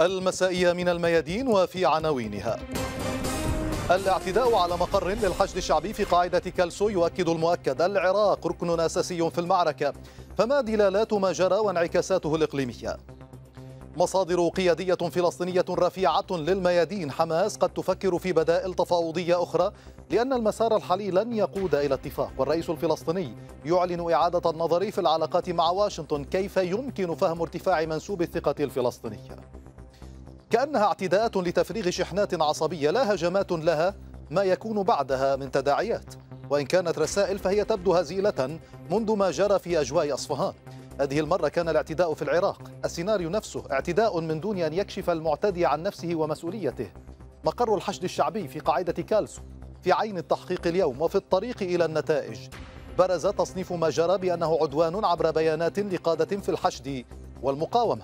المسائية من الميادين وفي عناوينها الاعتداء على مقر للحشد الشعبي في قاعدة كالسو يؤكد المؤكد العراق ركن أساسي في المعركة فما دلالات ما جرى وانعكاساته الإقليمية مصادر قيادية فلسطينية رفيعة للميادين حماس قد تفكر في بدائل تفاوضية أخرى لأن المسار الحالي لن يقود إلى اتفاق والرئيس الفلسطيني يعلن إعادة النظر في العلاقات مع واشنطن كيف يمكن فهم ارتفاع منسوب الثقة الفلسطينية كأنها اعتداءات لتفريغ شحنات عصبية لا هجمات لها ما يكون بعدها من تداعيات وإن كانت رسائل فهي تبدو هزيلة منذ ما جرى في أجواء أصفهان هذه المرة كان الاعتداء في العراق السيناريو نفسه اعتداء من دون أن يكشف المعتدي عن نفسه ومسؤوليته مقر الحشد الشعبي في قاعدة كالسو في عين التحقيق اليوم وفي الطريق إلى النتائج برز تصنيف ما جرى بأنه عدوان عبر بيانات لقادة في الحشد والمقاومة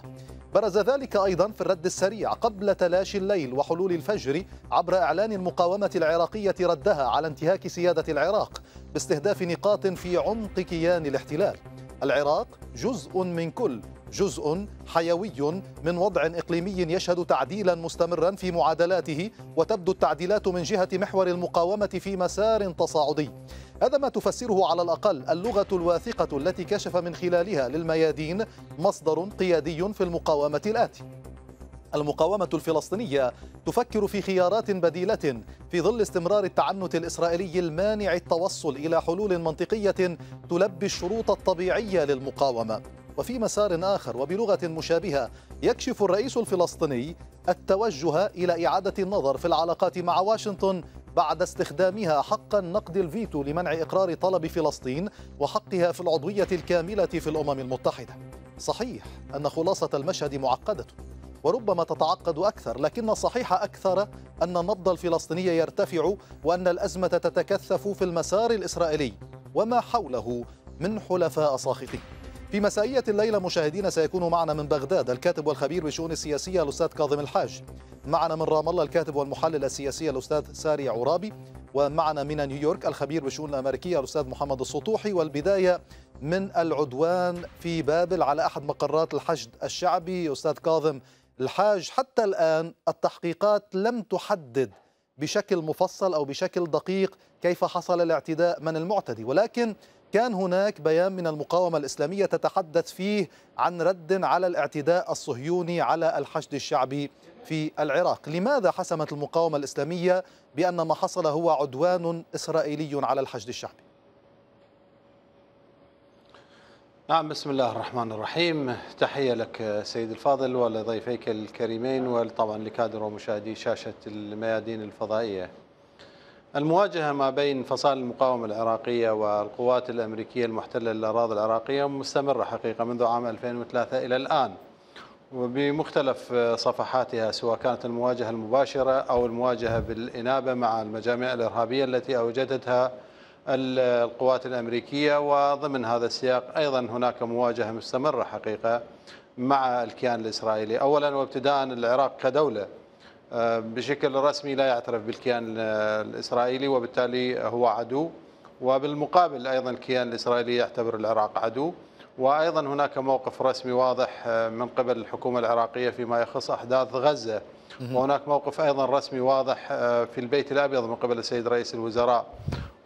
برز ذلك أيضا في الرد السريع قبل تلاشي الليل وحلول الفجر عبر إعلان المقاومة العراقية ردها على انتهاك سيادة العراق باستهداف نقاط في عمق كيان الاحتلال العراق جزء من كل جزء حيوي من وضع اقليمي يشهد تعديلا مستمرا في معادلاته وتبدو التعديلات من جهه محور المقاومه في مسار تصاعدي هذا ما تفسره على الأقل اللغة الواثقة التي كشف من خلالها للميادين مصدر قيادي في المقاومة الآتي المقاومة الفلسطينية تفكر في خيارات بديلة في ظل استمرار التعنت الإسرائيلي المانع التوصل إلى حلول منطقية تلبي الشروط الطبيعية للمقاومة وفي مسار آخر وبلغة مشابهة يكشف الرئيس الفلسطيني التوجه إلى إعادة النظر في العلاقات مع واشنطن بعد استخدامها حق النقد الفيتو لمنع إقرار طلب فلسطين وحقها في العضوية الكاملة في الأمم المتحدة صحيح أن خلاصة المشهد معقدة وربما تتعقد أكثر لكن الصحيح أكثر أن النبض الفلسطيني يرتفع وأن الأزمة تتكثف في المسار الإسرائيلي وما حوله من حلفاء ساخطين في مسائية الليلة مشاهدينا سيكون معنا من بغداد الكاتب والخبير بالشؤون السياسية الأستاذ كاظم الحاج معنا من رام الله الكاتب والمحلل السياسي الأستاذ ساري عرابي ومعنا من نيويورك الخبير بالشؤون الأمريكية الأستاذ محمد السطوحي والبداية من العدوان في بابل على أحد مقرات الحشد الشعبي أستاذ كاظم الحاج حتى الآن التحقيقات لم تحدد بشكل مفصل أو بشكل دقيق كيف حصل الاعتداء من المعتدي ولكن كان هناك بيان من المقاومة الإسلامية تتحدث فيه عن رد على الاعتداء الصهيوني على الحشد الشعبي في العراق لماذا حسمت المقاومة الإسلامية بأن ما حصل هو عدوان إسرائيلي على الحشد الشعبي نعم بسم الله الرحمن الرحيم تحية لك سيد الفاضل ولضيفيك الكريمين وطبعا لكادر ومشاهدي شاشة الميادين الفضائية المواجهة ما بين فصائل المقاومة العراقية والقوات الأمريكية المحتلة للأراضي العراقية مستمرة حقيقة منذ عام 2003 إلى الآن وبمختلف صفحاتها سواء كانت المواجهة المباشرة أو المواجهة بالإنابة مع المجاميع الإرهابية التي أوجدتها القوات الأمريكية وضمن هذا السياق أيضا هناك مواجهة مستمرة حقيقة مع الكيان الإسرائيلي أولا وابتداء العراق كدولة آه، بشكل رسمي لا يعترف بالكيان الإسرائيلي وبالتالي هو عدو وبالمقابل أيضا الكيان الإسرائيلي يعتبر العراق عدو وأيضا هناك موقف رسمي واضح آه، من قبل الحكومة العراقية فيما يخص أحداث غزة وهناك موقف أيضا رسمي واضح آه، في البيت الأبيض من قبل السيد رئيس الوزراء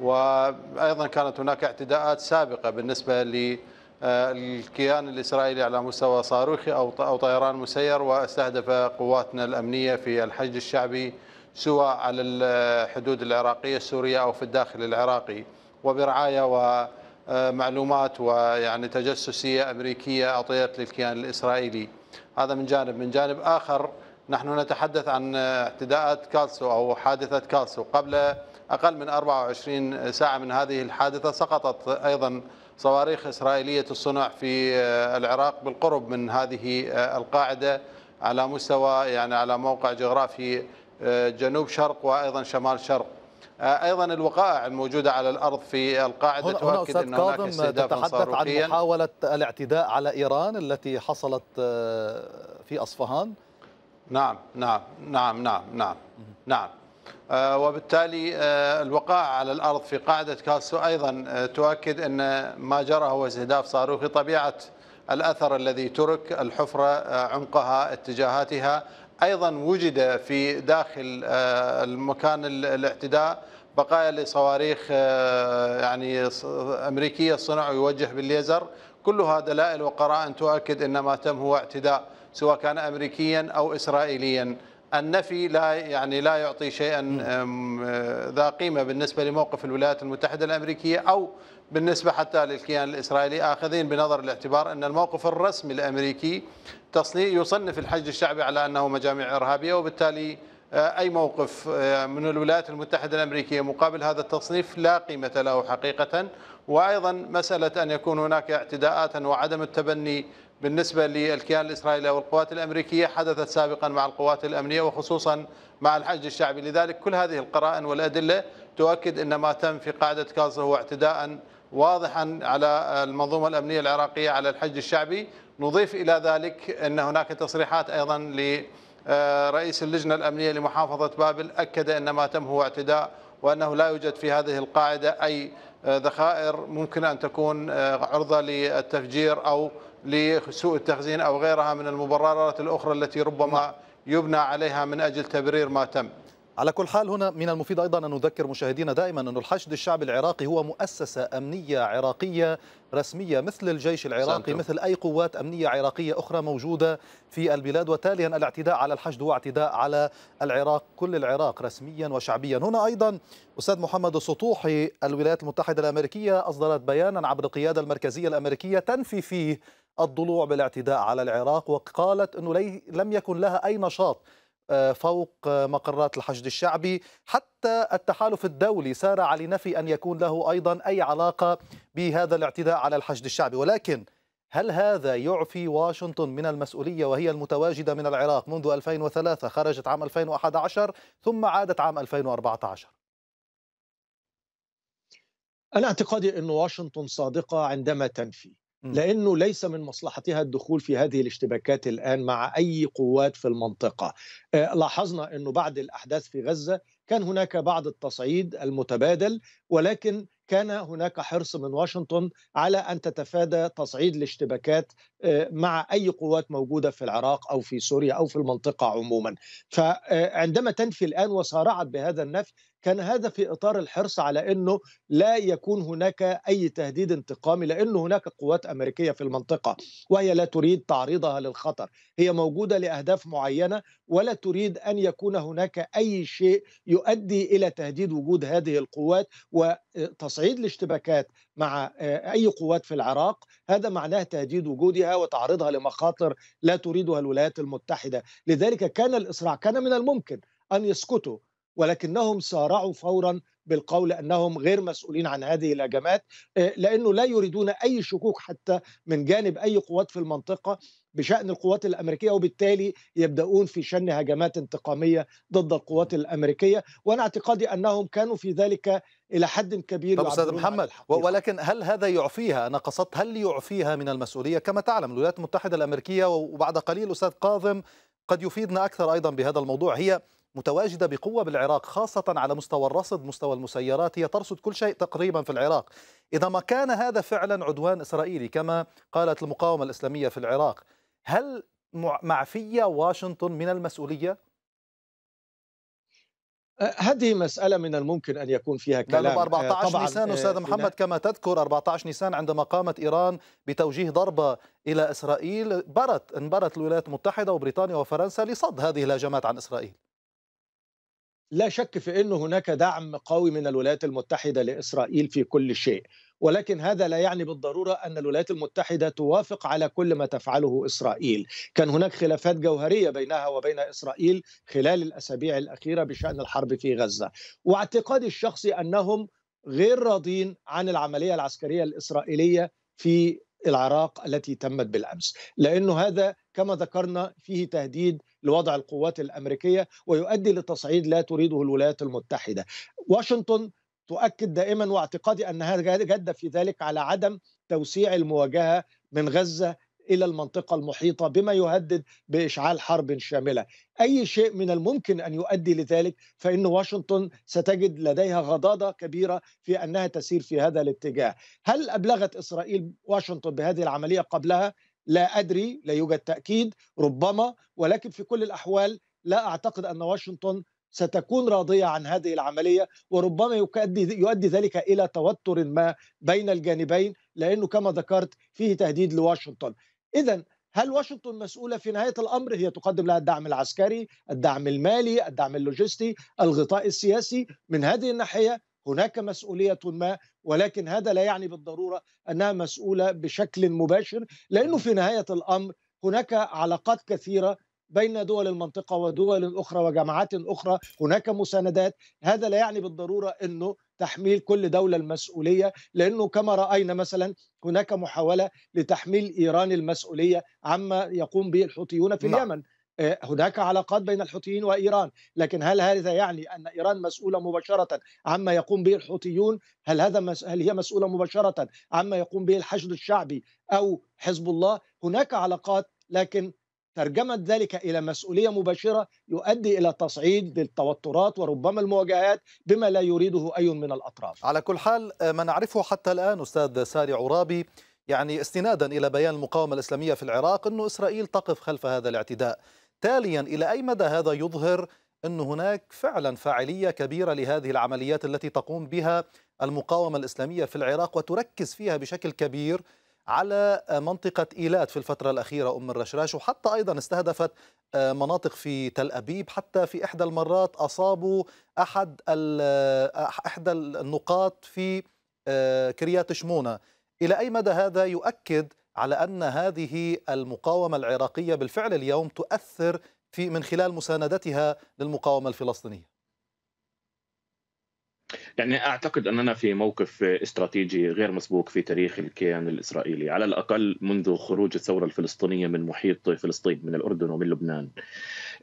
وأيضا كانت هناك اعتداءات سابقة بالنسبة ل آه، الكيان الإسرائيلي على مستوى صاروخي أو طيران مسير واستهدف قواتنا الأمنية في الحشد الشعبي سواء على الحدود آه، العراقية السورية أو في الداخل العراقي وبرعاية ومعلومات آه، ويعني تجسسية أمريكية أعطيت للكيان الإسرائيلي هذا من جانب من جانب آخر نحن نتحدث عن اعتداءات كالسو أو حادثة كالسو قبل أقل من 24 ساعة من هذه الحادثة سقطت أيضا صواريخ إسرائيلية الصنع في آه، العراق بالقرب من هذه آه، القاعدة على مستوى يعني على موقع جغرافي آه، جنوب شرق وأيضا شمال شرق ايضا الوقائع الموجوده على الارض في القاعده هنا تؤكد هنا أستاذ ان هناك تتحدث عن محاوله الاعتداء على ايران التي حصلت في اصفهان نعم نعم نعم نعم نعم نعم آه، وبالتالي آه، الوقاع على الارض في قاعده كاسو ايضا آه، تؤكد ان ما جرى هو استهداف صاروخي طبيعه الاثر الذي ترك الحفره عمقها اتجاهاتها ايضا وجد في داخل المكان الاعتداء بقايا لصواريخ يعني امريكيه صنع يوجه بالليزر كلها دلائل وقرائن تؤكد ان ما تم هو اعتداء سواء كان امريكيا او اسرائيليا النفي لا يعني لا يعطي شيئا آه، ذا قيمه بالنسبه لموقف الولايات المتحده الامريكيه او بالنسبه حتى للكيان الاسرائيلي اخذين بنظر الاعتبار ان الموقف الرسمي الامريكي تصنيف يصنف الحج الشعبي على انه مجاميع ارهابيه وبالتالي آه، اي موقف آه، من الولايات المتحده الامريكيه مقابل هذا التصنيف لا قيمه له حقيقه وايضا مساله ان يكون هناك اعتداءات وعدم التبني بالنسبة للكيان الإسرائيلي والقوات الأمريكية حدثت سابقا مع القوات الأمنية وخصوصا مع الحج الشعبي لذلك كل هذه القرائن والأدلة تؤكد أن ما تم في قاعدة كازا هو اعتداء واضحا على المنظومة الأمنية العراقية على الحج الشعبي نضيف إلى ذلك أن هناك تصريحات أيضا لرئيس اللجنة الأمنية لمحافظة بابل أكد أن ما تم هو اعتداء وأنه لا يوجد في هذه القاعدة أي ذخائر ممكن أن تكون عرضة للتفجير أو لسوء التخزين أو غيرها من المبررات الأخرى التي ربما يبنى عليها من أجل تبرير ما تم على كل حال هنا من المفيد أيضا أن نذكر مشاهدينا دائما أن الحشد الشعبي العراقي هو مؤسسة أمنية عراقية رسمية مثل الجيش العراقي سنتو. مثل أي قوات أمنية عراقية أخرى موجودة في البلاد وتاليا الاعتداء على الحشد هو اعتداء على العراق كل العراق رسميا وشعبيا هنا أيضا أستاذ محمد السطوحي الولايات المتحدة الأمريكية أصدرت بيانا عبر القيادة المركزية الأمريكية تنفي فيه الضلوع بالاعتداء على العراق وقالت أنه لم يكن لها أي نشاط آه، فوق آه، مقرات الحشد الشعبي حتى التحالف الدولي سارع لنفي أن يكون له أيضا أي علاقة بهذا الاعتداء على الحشد الشعبي ولكن هل هذا يعفي واشنطن من المسؤولية وهي المتواجدة من العراق منذ 2003 خرجت عام 2011 ثم عادت عام 2014 أنا اعتقادي أن واشنطن صادقة عندما تنفي لانه ليس من مصلحتها الدخول في هذه الاشتباكات الان مع اي قوات في المنطقه. آه، لاحظنا انه بعد الاحداث في غزه كان هناك بعض التصعيد المتبادل ولكن كان هناك حرص من واشنطن على ان تتفادى تصعيد الاشتباكات آه، مع اي قوات موجوده في العراق او في سوريا او في المنطقه عموما فعندما تنفي الان وصارعت بهذا النفي كان هذا في اطار الحرص على انه لا يكون هناك اي تهديد انتقامي لانه هناك قوات امريكيه في المنطقه وهي لا تريد تعريضها للخطر، هي موجوده لاهداف معينه ولا تريد ان يكون هناك اي شيء يؤدي الى تهديد وجود هذه القوات وتصعيد تصعيد الاشتباكات مع آه، اي قوات في العراق هذا معناه تهديد وجودها وتعرضها لمخاطر لا تريدها الولايات المتحده لذلك كان الاسراع كان من الممكن ان يسكتوا ولكنهم سارعوا فورا بالقول انهم غير مسؤولين عن هذه الهجمات آه، لانه لا يريدون اي شكوك حتى من جانب اي قوات في المنطقه بشأن القوات الأمريكية وبالتالي يبدأون في شن هجمات انتقامية ضد القوات الأمريكية وأنا اعتقادي أنهم كانوا في ذلك إلى حد كبير طب أستاذ محمد ولكن هل هذا يعفيها أنا قصدت هل يعفيها من المسؤولية كما تعلم الولايات المتحدة الأمريكية وبعد قليل أستاذ كاظم قد يفيدنا أكثر أيضا بهذا الموضوع هي متواجده بقوه بالعراق خاصه على مستوى الرصد مستوى المسيرات هي ترصد كل شيء تقريبا في العراق اذا ما كان هذا فعلا عدوان اسرائيلي كما قالت المقاومه الاسلاميه في العراق هل معفية واشنطن من المسؤولية؟ أه، هذه مسألة من الممكن أن يكون فيها كلام 14 أه، طبعاً نيسان أه، أستاذ محمد كما تذكر 14 نيسان عندما قامت إيران بتوجيه ضربة إلى إسرائيل برت انبرت الولايات المتحدة وبريطانيا وفرنسا لصد هذه الهجمات عن إسرائيل لا شك في أن هناك دعم قوي من الولايات المتحدة لإسرائيل في كل شيء ولكن هذا لا يعني بالضروره ان الولايات المتحده توافق على كل ما تفعله اسرائيل، كان هناك خلافات جوهريه بينها وبين اسرائيل خلال الاسابيع الاخيره بشان الحرب في غزه، واعتقادي الشخصي انهم غير راضين عن العمليه العسكريه الاسرائيليه في العراق التي تمت بالامس، لانه هذا كما ذكرنا فيه تهديد لوضع القوات الامريكيه ويؤدي لتصعيد لا تريده الولايات المتحده. واشنطن تؤكد دائما واعتقادي انها جاده في ذلك على عدم توسيع المواجهه من غزه الى المنطقه المحيطه بما يهدد باشعال حرب شامله. اي شيء من الممكن ان يؤدي لذلك فان واشنطن ستجد لديها غضاضه كبيره في انها تسير في هذا الاتجاه. هل ابلغت اسرائيل واشنطن بهذه العمليه قبلها؟ لا أدري لا يوجد تأكيد ربما ولكن في كل الأحوال لا أعتقد أن واشنطن ستكون راضية عن هذه العملية وربما يؤدي, يؤدي ذلك إلى توتر ما بين الجانبين لأنه كما ذكرت فيه تهديد لواشنطن إذا هل واشنطن مسؤولة في نهاية الأمر هي تقدم لها الدعم العسكري الدعم المالي الدعم اللوجستي الغطاء السياسي من هذه الناحية هناك مسؤولية ما ولكن هذا لا يعني بالضرورة أنها مسؤولة بشكل مباشر لأنه في نهاية الأمر هناك علاقات كثيرة بين دول المنطقة ودول أخرى وجماعات أخرى هناك مساندات هذا لا يعني بالضرورة أنه تحميل كل دولة المسؤولية لأنه كما رأينا مثلا هناك محاولة لتحميل إيران المسؤولية عما يقوم به الحوثيون في نعم. اليمن آه، هناك علاقات بين الحوثيين وإيران لكن هل هذا يعني أن إيران مسؤولة مباشرة عما يقوم به الحوثيون هل, هذا مس... هل هي مسؤولة مباشرة عما يقوم به الحشد الشعبي أو حزب الله هناك علاقات لكن ترجمة ذلك إلى مسؤولية مباشرة يؤدي إلى تصعيد للتوترات وربما المواجهات بما لا يريده أي من الأطراف على كل حال آه، ما نعرفه حتى الآن أستاذ ساري عرابي يعني استنادا إلى بيان المقاومة الإسلامية في العراق أنه إسرائيل تقف خلف هذا الاعتداء تاليا إلى أي مدى هذا يظهر أن هناك فعلا فاعلية كبيرة لهذه العمليات التي تقوم بها المقاومة الإسلامية في العراق وتركز فيها بشكل كبير على منطقة إيلات في الفترة الأخيرة أم الرشراش وحتى أيضا استهدفت مناطق في تل أبيب حتى في إحدى المرات أصابوا أحد إحدى النقاط في كريات شمونة إلى أي مدى هذا يؤكد على أن هذه المقاومة العراقية بالفعل اليوم تؤثر في من خلال مساندتها للمقاومة الفلسطينية يعني اعتقد اننا في موقف استراتيجي غير مسبوق في تاريخ الكيان الاسرائيلي، على الاقل منذ خروج الثوره الفلسطينيه من محيط فلسطين من الاردن ومن لبنان.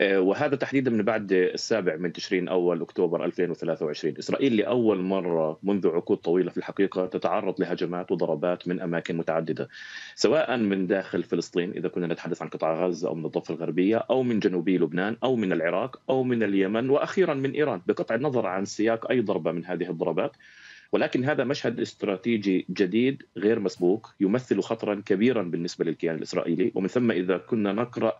آه، وهذا تحديدا من بعد السابع من تشرين اول اكتوبر 2023 اسرائيل لاول مره منذ عقود طويله في الحقيقه تتعرض لهجمات وضربات من اماكن متعدده سواء من داخل فلسطين اذا كنا نتحدث عن قطاع غزه او من الضفه الغربيه او من جنوبي لبنان او من العراق او من اليمن واخيرا من ايران بقطع النظر عن سياق اي ضربه من هذه الضربات ولكن هذا مشهد استراتيجي جديد غير مسبوق يمثل خطرا كبيرا بالنسبه للكيان الاسرائيلي ومن ثم اذا كنا نقرا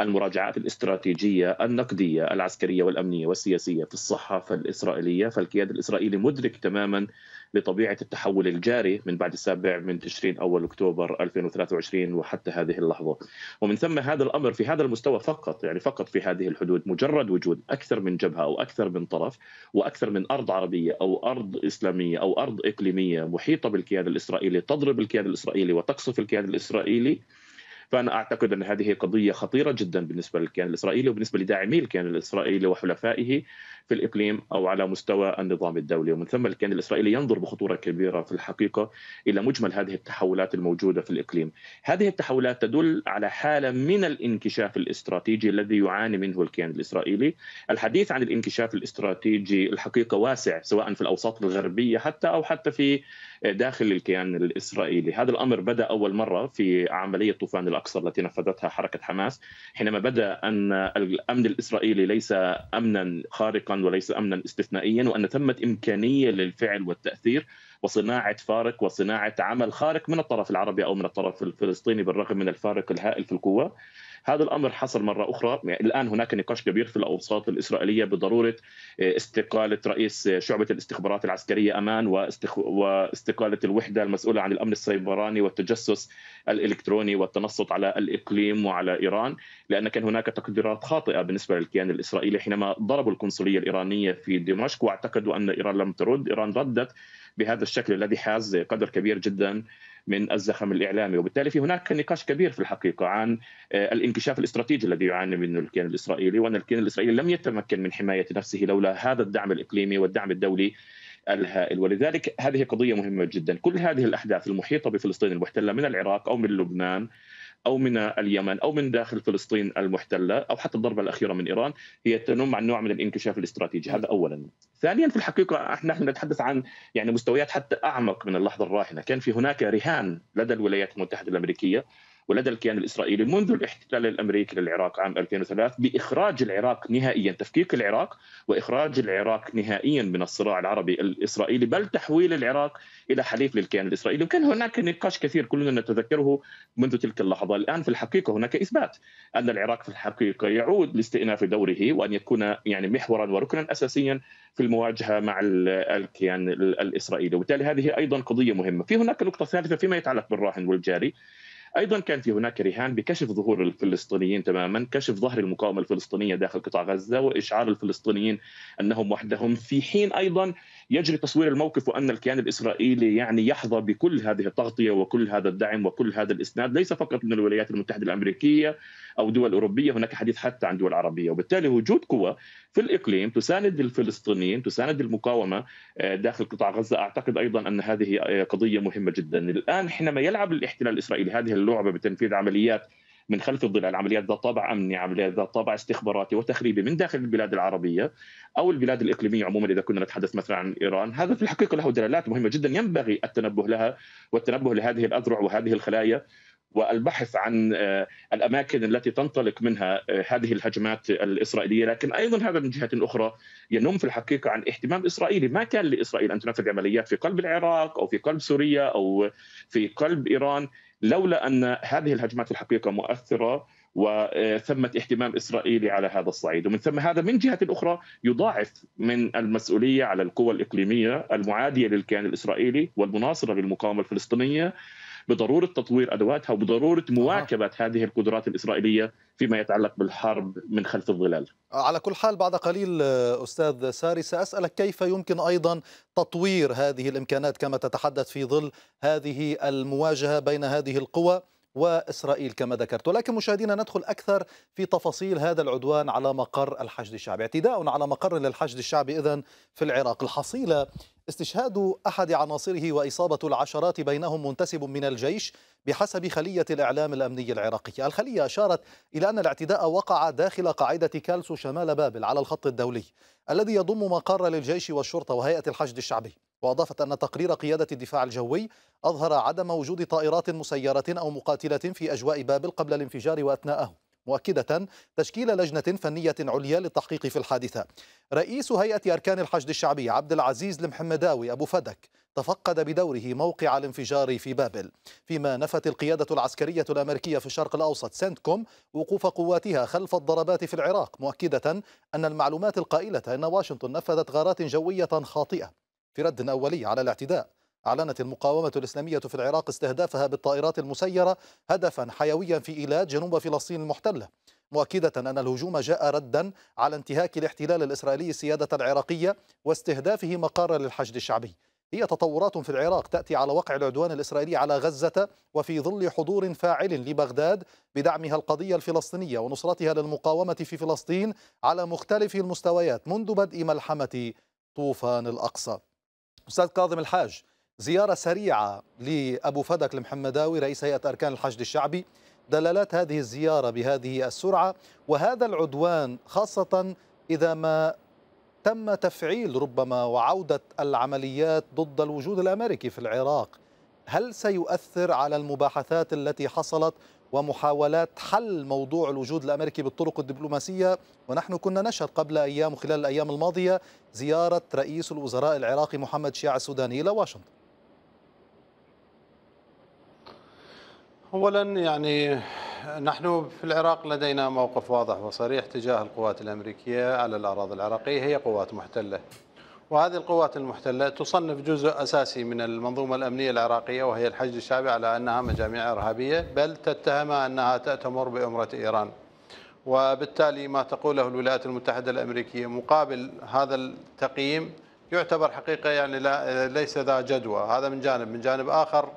المراجعات الاستراتيجيه النقديه العسكريه والامنيه والسياسيه في الصحافه الاسرائيليه فالكياد الاسرائيلي مدرك تماما لطبيعه التحول الجاري من بعد السابع من تشرين اول اكتوبر 2023 وحتى هذه اللحظه ومن ثم هذا الامر في هذا المستوى فقط يعني فقط في هذه الحدود مجرد وجود اكثر من جبهه او اكثر من طرف واكثر من ارض عربيه او ارض اسلاميه او ارض اقليميه محيطه بالكيان الاسرائيلي تضرب الكيان الاسرائيلي وتقصف الكيان الاسرائيلي فانا اعتقد ان هذه قضيه خطيره جدا بالنسبه للكيان الاسرائيلي وبالنسبه لداعمي الكيان الاسرائيلي وحلفائه في الإقليم أو على مستوى النظام الدولي ومن ثم الكيان الإسرائيلي ينظر بخطورة كبيرة في الحقيقة إلى مجمل هذه التحولات الموجودة في الإقليم هذه التحولات تدل على حالة من الانكشاف الاستراتيجي الذي يعاني منه الكيان الإسرائيلي الحديث عن الانكشاف الاستراتيجي الحقيقة واسع سواء في الأوساط الغربية حتى أو حتى في داخل الكيان الإسرائيلي هذا الأمر بدأ أول مرة في عملية طوفان الأقصى التي نفذتها حركة حماس حينما بدأ أن الأمن الإسرائيلي ليس أمنا خارقا مطلقا وليس امنا استثنائيا وان ثمه امكانيه للفعل والتاثير وصناعه فارق وصناعه عمل خارق من الطرف العربي او من الطرف الفلسطيني بالرغم من الفارق الهائل في القوه هذا الامر حصل مره اخرى يعني الان هناك نقاش كبير في الاوساط الاسرائيليه بضروره آه، استقاله رئيس آه، شعبه الاستخبارات العسكريه امان واستخ... واستقاله الوحده المسؤوله عن الامن السيبراني والتجسس الالكتروني والتنصت على الاقليم وعلى ايران لان كان هناك تقديرات خاطئه بالنسبه للكيان الاسرائيلي حينما ضربوا القنصليه الايرانيه في دمشق واعتقدوا ان ايران لم ترد ايران ردت بهذا الشكل الذي حاز قدر كبير جدا من الزخم الاعلامي وبالتالي في هناك نقاش كبير في الحقيقه عن آه، الانكشاف الاستراتيجي الذي يعاني منه الكيان الاسرائيلي وان الكيان الاسرائيلي لم يتمكن من حمايه نفسه لولا هذا الدعم الاقليمي والدعم الدولي الهائل ولذلك هذه قضية مهمة جدا كل هذه الأحداث المحيطة بفلسطين المحتلة من العراق أو من لبنان او من اليمن او من داخل فلسطين المحتله او حتى الضربه الاخيره من ايران هي تنم عن نوع من الانكشاف الاستراتيجي هذا نعم. اولا ثانيا في الحقيقه نحن نتحدث عن يعني مستويات حتى اعمق من اللحظه الراهنه كان في هناك رهان لدى الولايات المتحده الامريكيه ولدى الكيان الاسرائيلي منذ الاحتلال الامريكي للعراق عام 2003 باخراج العراق نهائيا تفكيك العراق واخراج العراق نهائيا من الصراع العربي الاسرائيلي بل تحويل العراق الى حليف للكيان الاسرائيلي وكان هناك نقاش كثير كلنا نتذكره منذ تلك اللحظه الان في الحقيقه هناك اثبات ان العراق في الحقيقه يعود لاستئناف دوره وان يكون يعني محورا وركنا اساسيا في المواجهه مع الكيان الاسرائيلي وبالتالي هذه ايضا قضيه مهمه في هناك نقطه ثالثه فيما يتعلق بالراهن والجاري ايضا كان في هناك رهان بكشف ظهور الفلسطينيين تماما كشف ظهر المقاومه الفلسطينيه داخل قطاع غزه واشعار الفلسطينيين انهم وحدهم في حين ايضا يجري تصوير الموقف وان الكيان الاسرائيلي يعني يحظى بكل هذه التغطيه وكل هذا الدعم وكل هذا الاسناد ليس فقط من الولايات المتحده الامريكيه او دول اوروبيه هناك حديث حتى عن دول عربيه وبالتالي وجود قوى في الاقليم تساند الفلسطينيين تساند المقاومه آه، داخل قطاع غزه اعتقد ايضا ان هذه آه، قضيه مهمه جدا الان حينما يلعب الاحتلال الاسرائيلي هذه اللعبه بتنفيذ عمليات من خلف الظلال عمليات ذات طابع امني، عمليات ذات طابع استخباراتي وتخريبي من داخل البلاد العربيه او البلاد الاقليميه عموما اذا كنا نتحدث مثلا عن ايران، هذا في الحقيقه له دلالات مهمه جدا ينبغي التنبه لها والتنبه لهذه الاذرع وهذه الخلايا والبحث عن آه، الاماكن التي تنطلق منها آه، هذه الهجمات الاسرائيليه، لكن ايضا هذا من جهه اخرى ينم في الحقيقه عن اهتمام اسرائيلي، ما كان لاسرائيل ان تنفذ عمليات في قلب العراق او في قلب سوريا او في قلب ايران لولا ان هذه الهجمات الحقيقه مؤثره وثمة آه، اهتمام إسرائيلي على هذا الصعيد ومن ثم هذا من جهة أخرى يضاعف من المسؤولية على القوى الإقليمية المعادية للكيان الإسرائيلي والمناصرة للمقاومة الفلسطينية بضروره تطوير ادواتها وبضروره مواكبه آه. هذه القدرات الاسرائيليه فيما يتعلق بالحرب من خلف الظلال. آه، على كل حال بعد قليل آه، استاذ ساري ساسالك كيف يمكن ايضا تطوير هذه الامكانات كما تتحدث في ظل هذه المواجهه بين هذه القوى وإسرائيل كما ذكرت ولكن مشاهدينا ندخل أكثر في تفاصيل هذا العدوان على مقر الحشد الشعبي اعتداء على مقر للحشد الشعبي إذا في العراق الحصيلة استشهاد أحد عناصره وإصابة العشرات بينهم منتسب من الجيش بحسب خلية الإعلام الأمني العراقي الخلية أشارت إلى أن الاعتداء وقع داخل قاعدة كالسو شمال بابل على الخط الدولي الذي يضم مقر للجيش والشرطة وهيئة الحشد الشعبي وأضافت أن تقرير قيادة الدفاع الجوي أظهر عدم وجود طائرات مسيرة أو مقاتلة في أجواء بابل قبل الانفجار وأثناءه مؤكدة تشكيل لجنة فنية عليا للتحقيق في الحادثة رئيس هيئة أركان الحشد الشعبي عبد العزيز المحمداوي أبو فدك تفقد بدوره موقع الانفجار في بابل فيما نفت القيادة العسكرية الأمريكية في الشرق الأوسط سنتكوم وقوف قواتها خلف الضربات في العراق مؤكدة أن المعلومات القائلة أن واشنطن نفذت غارات جوية خاطئة في رد أولي على الاعتداء أعلنت المقاومة الإسلامية في العراق استهدافها بالطائرات المسيرة هدفا حيويا في إيلات جنوب فلسطين المحتلة مؤكدة أن الهجوم جاء ردا على انتهاك الاحتلال الإسرائيلي السيادة العراقية واستهدافه مقارا للحشد الشعبي هي تطورات في العراق تأتي على وقع العدوان الإسرائيلي على غزة وفي ظل حضور فاعل لبغداد بدعمها القضية الفلسطينية ونصرتها للمقاومة في فلسطين على مختلف المستويات منذ بدء ملحمة طوفان الأقصى أستاذ كاظم الحاج زيارة سريعة لأبو فدك المحمداوي رئيس هيئة أركان الحشد الشعبي دلالات هذه الزيارة بهذه السرعة وهذا العدوان خاصة إذا ما تم تفعيل ربما وعودة العمليات ضد الوجود الأمريكي في العراق هل سيؤثر على المباحثات التي حصلت ومحاولات حل موضوع الوجود الامريكي بالطرق الدبلوماسيه ونحن كنا نشهد قبل ايام وخلال الايام الماضيه زياره رئيس الوزراء العراقي محمد شيع السوداني الى واشنطن. اولا يعني نحن في العراق لدينا موقف واضح وصريح تجاه القوات الامريكيه على الاراضي العراقيه هي قوات محتله. وهذه القوات المحتلة تصنف جزء أساسي من المنظومة الأمنية العراقية وهي الحشد الشعبي على أنها مجاميع إرهابية بل تتهمها أنها تأتمر بأمرة إيران وبالتالي ما تقوله الولايات المتحدة الأمريكية مقابل هذا التقييم يعتبر حقيقة يعني لا ليس ذا جدوى هذا من جانب من جانب آخر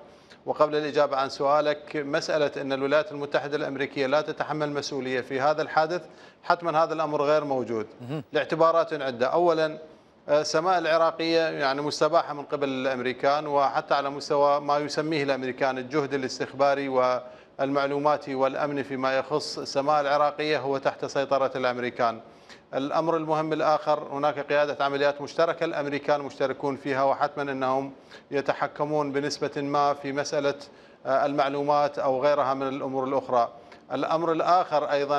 وقبل الإجابة عن سؤالك مسألة أن الولايات المتحدة الأمريكية لا تتحمل مسؤولية في هذا الحادث حتما هذا الأمر غير موجود لاعتبارات عدة أولا آه، سماء العراقية يعني مستباحة من قبل الأمريكان وحتى على مستوى ما يسميه الأمريكان الجهد الاستخباري والمعلوماتي والأمن فيما يخص السماء العراقية هو تحت سيطرة الأمريكان الأمر المهم الآخر هناك قيادة عمليات مشتركة الأمريكان مشتركون فيها وحتما أنهم يتحكمون بنسبة ما في مسألة آه، المعلومات أو غيرها من الأمور الأخرى الأمر الآخر أيضا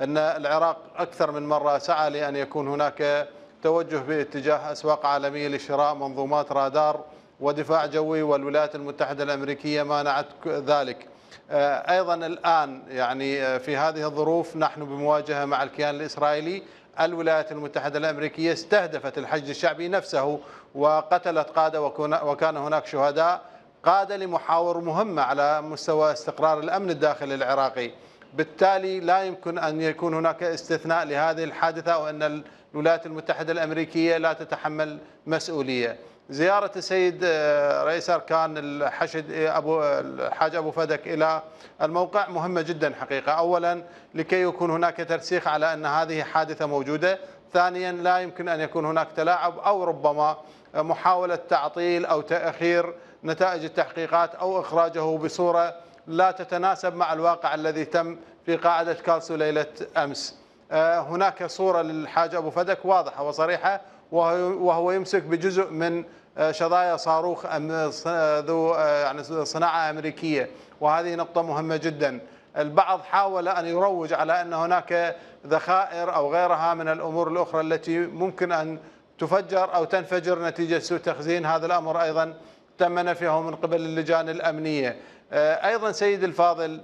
أن العراق أكثر من مرة سعى لأن يكون هناك توجه باتجاه أسواق عالمية لشراء منظومات رادار ودفاع جوي والولايات المتحدة الأمريكية مانعت ذلك آه، أيضا الآن يعني آه، في هذه الظروف نحن بمواجهة مع الكيان الإسرائيلي الولايات المتحدة الأمريكية استهدفت الحشد الشعبي نفسه وقتلت قادة وكان هناك شهداء قادة لمحاور مهمة على مستوى استقرار الأمن الداخلي العراقي بالتالي لا يمكن أن يكون هناك استثناء لهذه الحادثة وأن الولايات المتحدة الأمريكية لا تتحمل مسؤولية زيارة السيد آه، رئيس أركان الحشد آه، أبو الحاج أبو فدك إلى الموقع مهمة جدا حقيقة أولا لكي يكون هناك ترسيخ على أن هذه حادثة موجودة ثانيا لا يمكن أن يكون هناك تلاعب أو ربما محاولة تعطيل أو تأخير نتائج التحقيقات أو إخراجه بصورة لا تتناسب مع الواقع الذي تم في قاعدة كالسو ليلة أمس آه، هناك صورة للحاج أبو فدك واضحة وصريحة وهو يمسك بجزء من آه، شظايا صاروخ آه، ذو يعني صناعة أمريكية وهذه نقطة مهمة جدا البعض حاول أن يروج على أن هناك ذخائر أو غيرها من الأمور الأخرى التي ممكن أن تفجر أو تنفجر نتيجة سوء تخزين هذا الأمر أيضا تم نفيه من قبل اللجان الأمنية آه، أيضا سيد الفاضل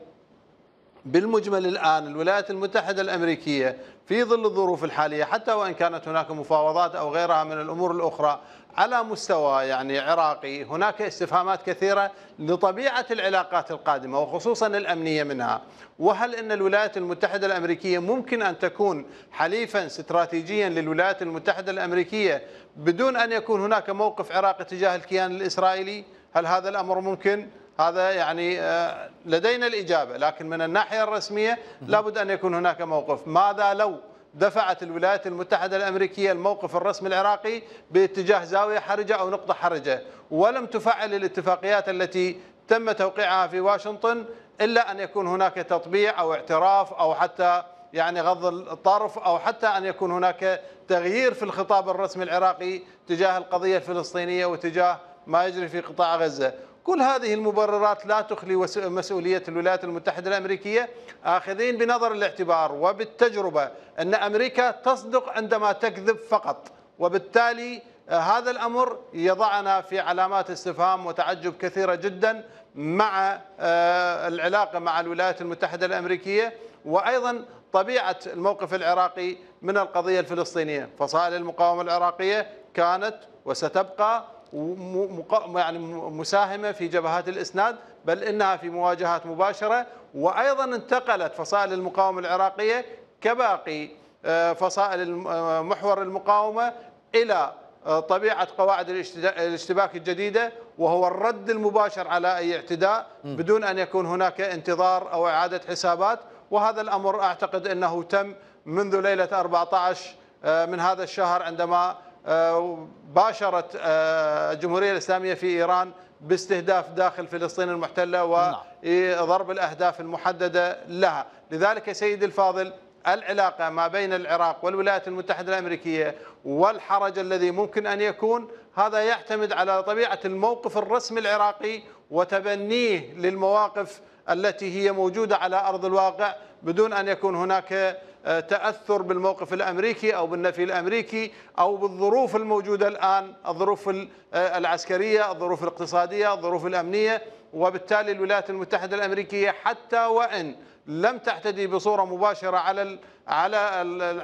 بالمجمل الآن الولايات المتحدة الأمريكية في ظل الظروف الحالية حتى وإن كانت هناك مفاوضات أو غيرها من الأمور الأخرى على مستوى يعني عراقي هناك استفهامات كثيرة لطبيعة العلاقات القادمة وخصوصا الأمنية منها وهل أن الولايات المتحدة الأمريكية ممكن أن تكون حليفا استراتيجيا للولايات المتحدة الأمريكية بدون أن يكون هناك موقف عراقي تجاه الكيان الإسرائيلي هل هذا الأمر ممكن؟ هذا يعني آه، لدينا الإجابة لكن من الناحية الرسمية لابد أن يكون هناك موقف ماذا لو دفعت الولايات المتحدة الأمريكية الموقف الرسمي العراقي باتجاه زاوية حرجة أو نقطة حرجة ولم تفعل الاتفاقيات التي تم توقيعها في واشنطن إلا أن يكون هناك تطبيع أو اعتراف أو حتى يعني غض الطرف أو حتى أن يكون هناك تغيير في الخطاب الرسمي العراقي تجاه القضية الفلسطينية وتجاه ما يجري في قطاع غزة كل هذه المبررات لا تخلي مسؤولية الولايات المتحدة الأمريكية آخذين بنظر الاعتبار وبالتجربة أن أمريكا تصدق عندما تكذب فقط وبالتالي آه، هذا الأمر يضعنا في علامات استفهام وتعجب كثيرة جدا مع آه، العلاقة مع الولايات المتحدة الأمريكية وأيضا طبيعة الموقف العراقي من القضية الفلسطينية فصائل المقاومة العراقية كانت وستبقى يعني مساهمة في جبهات الإسناد بل إنها في مواجهات مباشرة وأيضا انتقلت فصائل المقاومة العراقية كباقي آه، فصائل آه، محور المقاومة إلى آه، طبيعة قواعد الاشتباك الجديدة وهو الرد المباشر على أي اعتداء بدون أن يكون هناك انتظار أو إعادة حسابات وهذا الأمر أعتقد أنه تم منذ ليلة 14 من هذا الشهر عندما آه، باشرت آه، الجمهورية الإسلامية في إيران باستهداف داخل فلسطين المحتلة وضرب نعم. الأهداف المحددة لها لذلك سيدي الفاضل العلاقة ما بين العراق والولايات المتحدة الأمريكية والحرج الذي ممكن أن يكون هذا يعتمد على طبيعة الموقف الرسمي العراقي وتبنيه للمواقف التي هي موجودة على أرض الواقع بدون أن يكون هناك آه، تأثر بالموقف الأمريكي أو بالنفي الأمريكي أو بالظروف الموجودة الآن الظروف آه، العسكرية الظروف الاقتصادية الظروف الأمنية وبالتالي الولايات المتحدة الأمريكية حتى وإن لم تعتدي بصورة مباشرة على على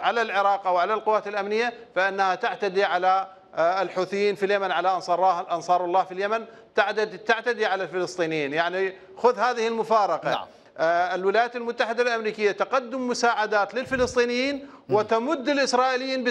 على العراق أو على القوات الأمنية فإنها تعتدي على آه، الحوثيين في اليمن على أنصار الله في اليمن تعتدي تعتدي على الفلسطينيين يعني خذ هذه المفارقة نعم. آه، الولايات المتحدة الأمريكية تقدم مساعدات للفلسطينيين وتمد الإسرائيليين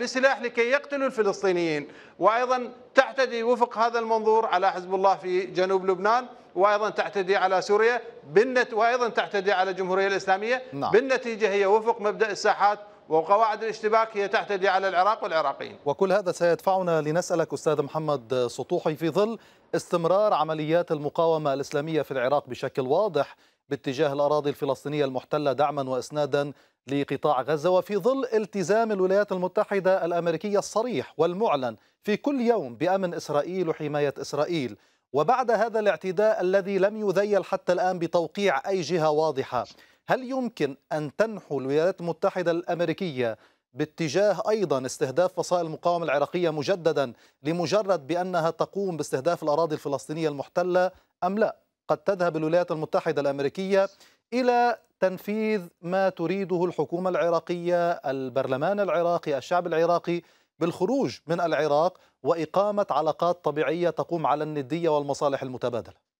بسلاح لكي يقتلوا الفلسطينيين وأيضا تعتدي وفق هذا المنظور على حزب الله في جنوب لبنان وايضا تعتدي على سوريا بالنت وايضا تعتدي على الجمهوريه الاسلاميه نعم. بالنتيجه هي وفق مبدا الساحات وقواعد الاشتباك هي تعتدي على العراق والعراقيين وكل هذا سيدفعنا لنسالك استاذ محمد سطوحي في ظل استمرار عمليات المقاومه الاسلاميه في العراق بشكل واضح باتجاه الأراضي الفلسطينية المحتلة دعما وإسنادا لقطاع غزة وفي ظل التزام الولايات المتحدة الأمريكية الصريح والمعلن في كل يوم بأمن إسرائيل وحماية إسرائيل وبعد هذا الاعتداء الذي لم يذيل حتى الآن بتوقيع أي جهة واضحة هل يمكن أن تنحو الولايات المتحدة الأمريكية باتجاه أيضا استهداف فصائل المقاومة العراقية مجددا لمجرد بأنها تقوم باستهداف الأراضي الفلسطينية المحتلة أم لا؟ قد تذهب الولايات المتحدة الأمريكية إلى تنفيذ ما تريده الحكومة العراقية البرلمان العراقي الشعب العراقي بالخروج من العراق وإقامة علاقات طبيعية تقوم على الندية والمصالح المتبادلة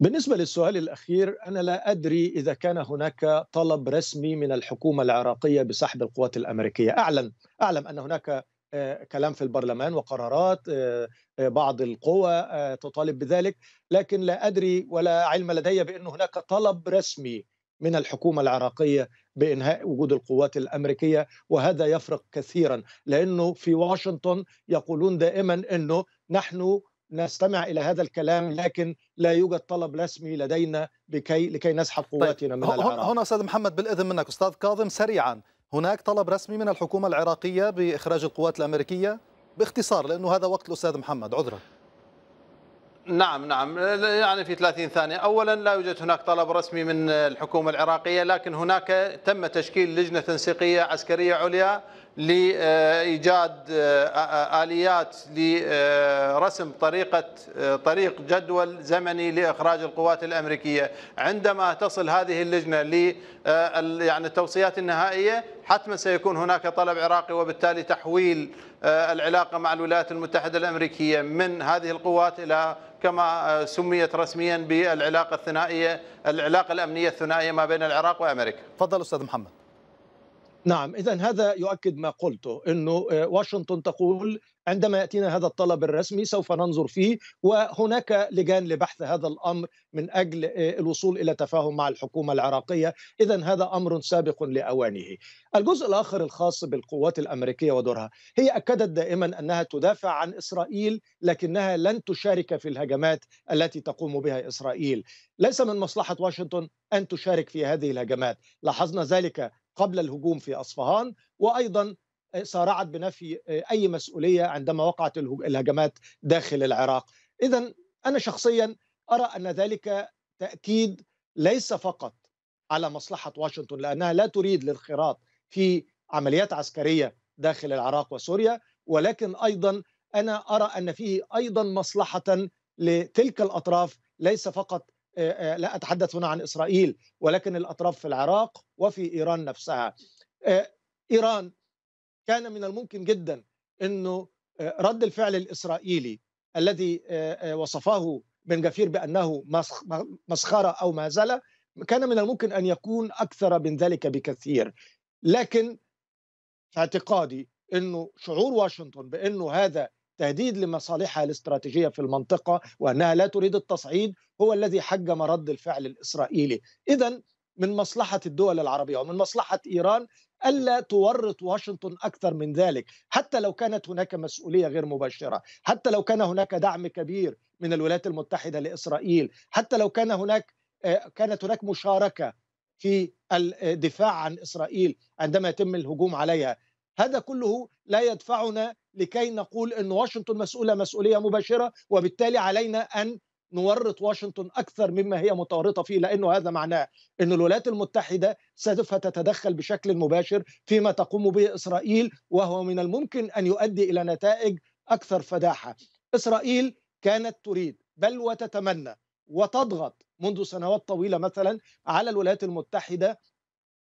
بالنسبة للسؤال الأخير أنا لا أدري إذا كان هناك طلب رسمي من الحكومة العراقية بسحب القوات الأمريكية أعلم أعلم أن هناك آه، كلام في البرلمان وقرارات آه، آه، بعض القوى تطالب بذلك لكن لا أدري ولا علم لدي بأن هناك طلب رسمي من الحكومة العراقية بإنهاء وجود القوات الأمريكية وهذا يفرق كثيرا لأنه في واشنطن يقولون دائما أنه نحن نستمع الى هذا الكلام لكن لا يوجد طلب رسمي لدينا بكي لكي نسحب طيب، قواتنا من العراق هنا استاذ محمد بالاذن منك استاذ كاظم سريعا هناك طلب رسمي من الحكومة العراقية بإخراج القوات الأمريكية باختصار لأنه هذا وقت الأستاذ محمد عذرا نعم نعم يعني في 30 ثانية أولا لا يوجد هناك طلب رسمي من الحكومة العراقية لكن هناك تم تشكيل لجنة تنسيقية عسكرية عليا لايجاد آه، اليات لرسم طريقه آه، طريق جدول زمني لاخراج القوات الامريكيه عندما تصل هذه اللجنه ل آه، يعني التوصيات النهائيه حتما سيكون هناك طلب عراقي وبالتالي تحويل العلاقه مع الولايات المتحده الامريكيه من هذه القوات الى كما سميت رسميا بالعلاقه الثنائيه العلاقه الامنيه الثنائيه ما بين العراق وامريكا. تفضل استاذ محمد. نعم اذا هذا يؤكد ما قلته انه آه، واشنطن تقول عندما ياتينا هذا الطلب الرسمي سوف ننظر فيه وهناك لجان لبحث هذا الامر من اجل آه، الوصول الى تفاهم مع الحكومه العراقيه اذا هذا امر سابق لاوانه الجزء الاخر الخاص بالقوات الامريكيه ودورها هي اكدت دائما انها تدافع عن اسرائيل لكنها لن تشارك في الهجمات التي تقوم بها اسرائيل ليس من مصلحه واشنطن ان تشارك في هذه الهجمات لاحظنا ذلك قبل الهجوم في اصفهان وايضا آه، سارعت بنفي آه، اي مسؤوليه عندما وقعت الهجمات داخل العراق. اذا انا شخصيا ارى ان ذلك تاكيد ليس فقط على مصلحه واشنطن لانها لا تريد الانخراط في عمليات عسكريه داخل العراق وسوريا ولكن ايضا انا ارى ان فيه ايضا مصلحه لتلك الاطراف ليس فقط آه، آه، لا أتحدث هنا عن إسرائيل ولكن الأطراف في العراق وفي إيران نفسها آه، إيران كان من الممكن جدا أنه رد الفعل الإسرائيلي الذي وصفه بن جفير بأنه مسخرة أو مهزلة كان من الممكن أن يكون أكثر من ذلك بكثير لكن في اعتقادي أنه شعور واشنطن بأنه هذا تهديد لمصالحها الاستراتيجيه في المنطقه وانها لا تريد التصعيد هو الذي حجم رد الفعل الاسرائيلي اذا من مصلحه الدول العربيه ومن مصلحه ايران الا تورط واشنطن اكثر من ذلك حتى لو كانت هناك مسؤوليه غير مباشره حتى لو كان هناك دعم كبير من الولايات المتحده لاسرائيل حتى لو كان هناك آه، كانت هناك مشاركه في الدفاع عن اسرائيل عندما يتم الهجوم عليها هذا كله لا يدفعنا لكي نقول أن واشنطن مسؤولة مسؤولية مباشرة وبالتالي علينا أن نورط واشنطن أكثر مما هي متورطة فيه لأنه هذا معناه أن الولايات المتحدة سوف تتدخل بشكل مباشر فيما تقوم به إسرائيل وهو من الممكن أن يؤدي إلى نتائج أكثر فداحة إسرائيل كانت تريد بل وتتمنى وتضغط منذ سنوات طويلة مثلا على الولايات المتحدة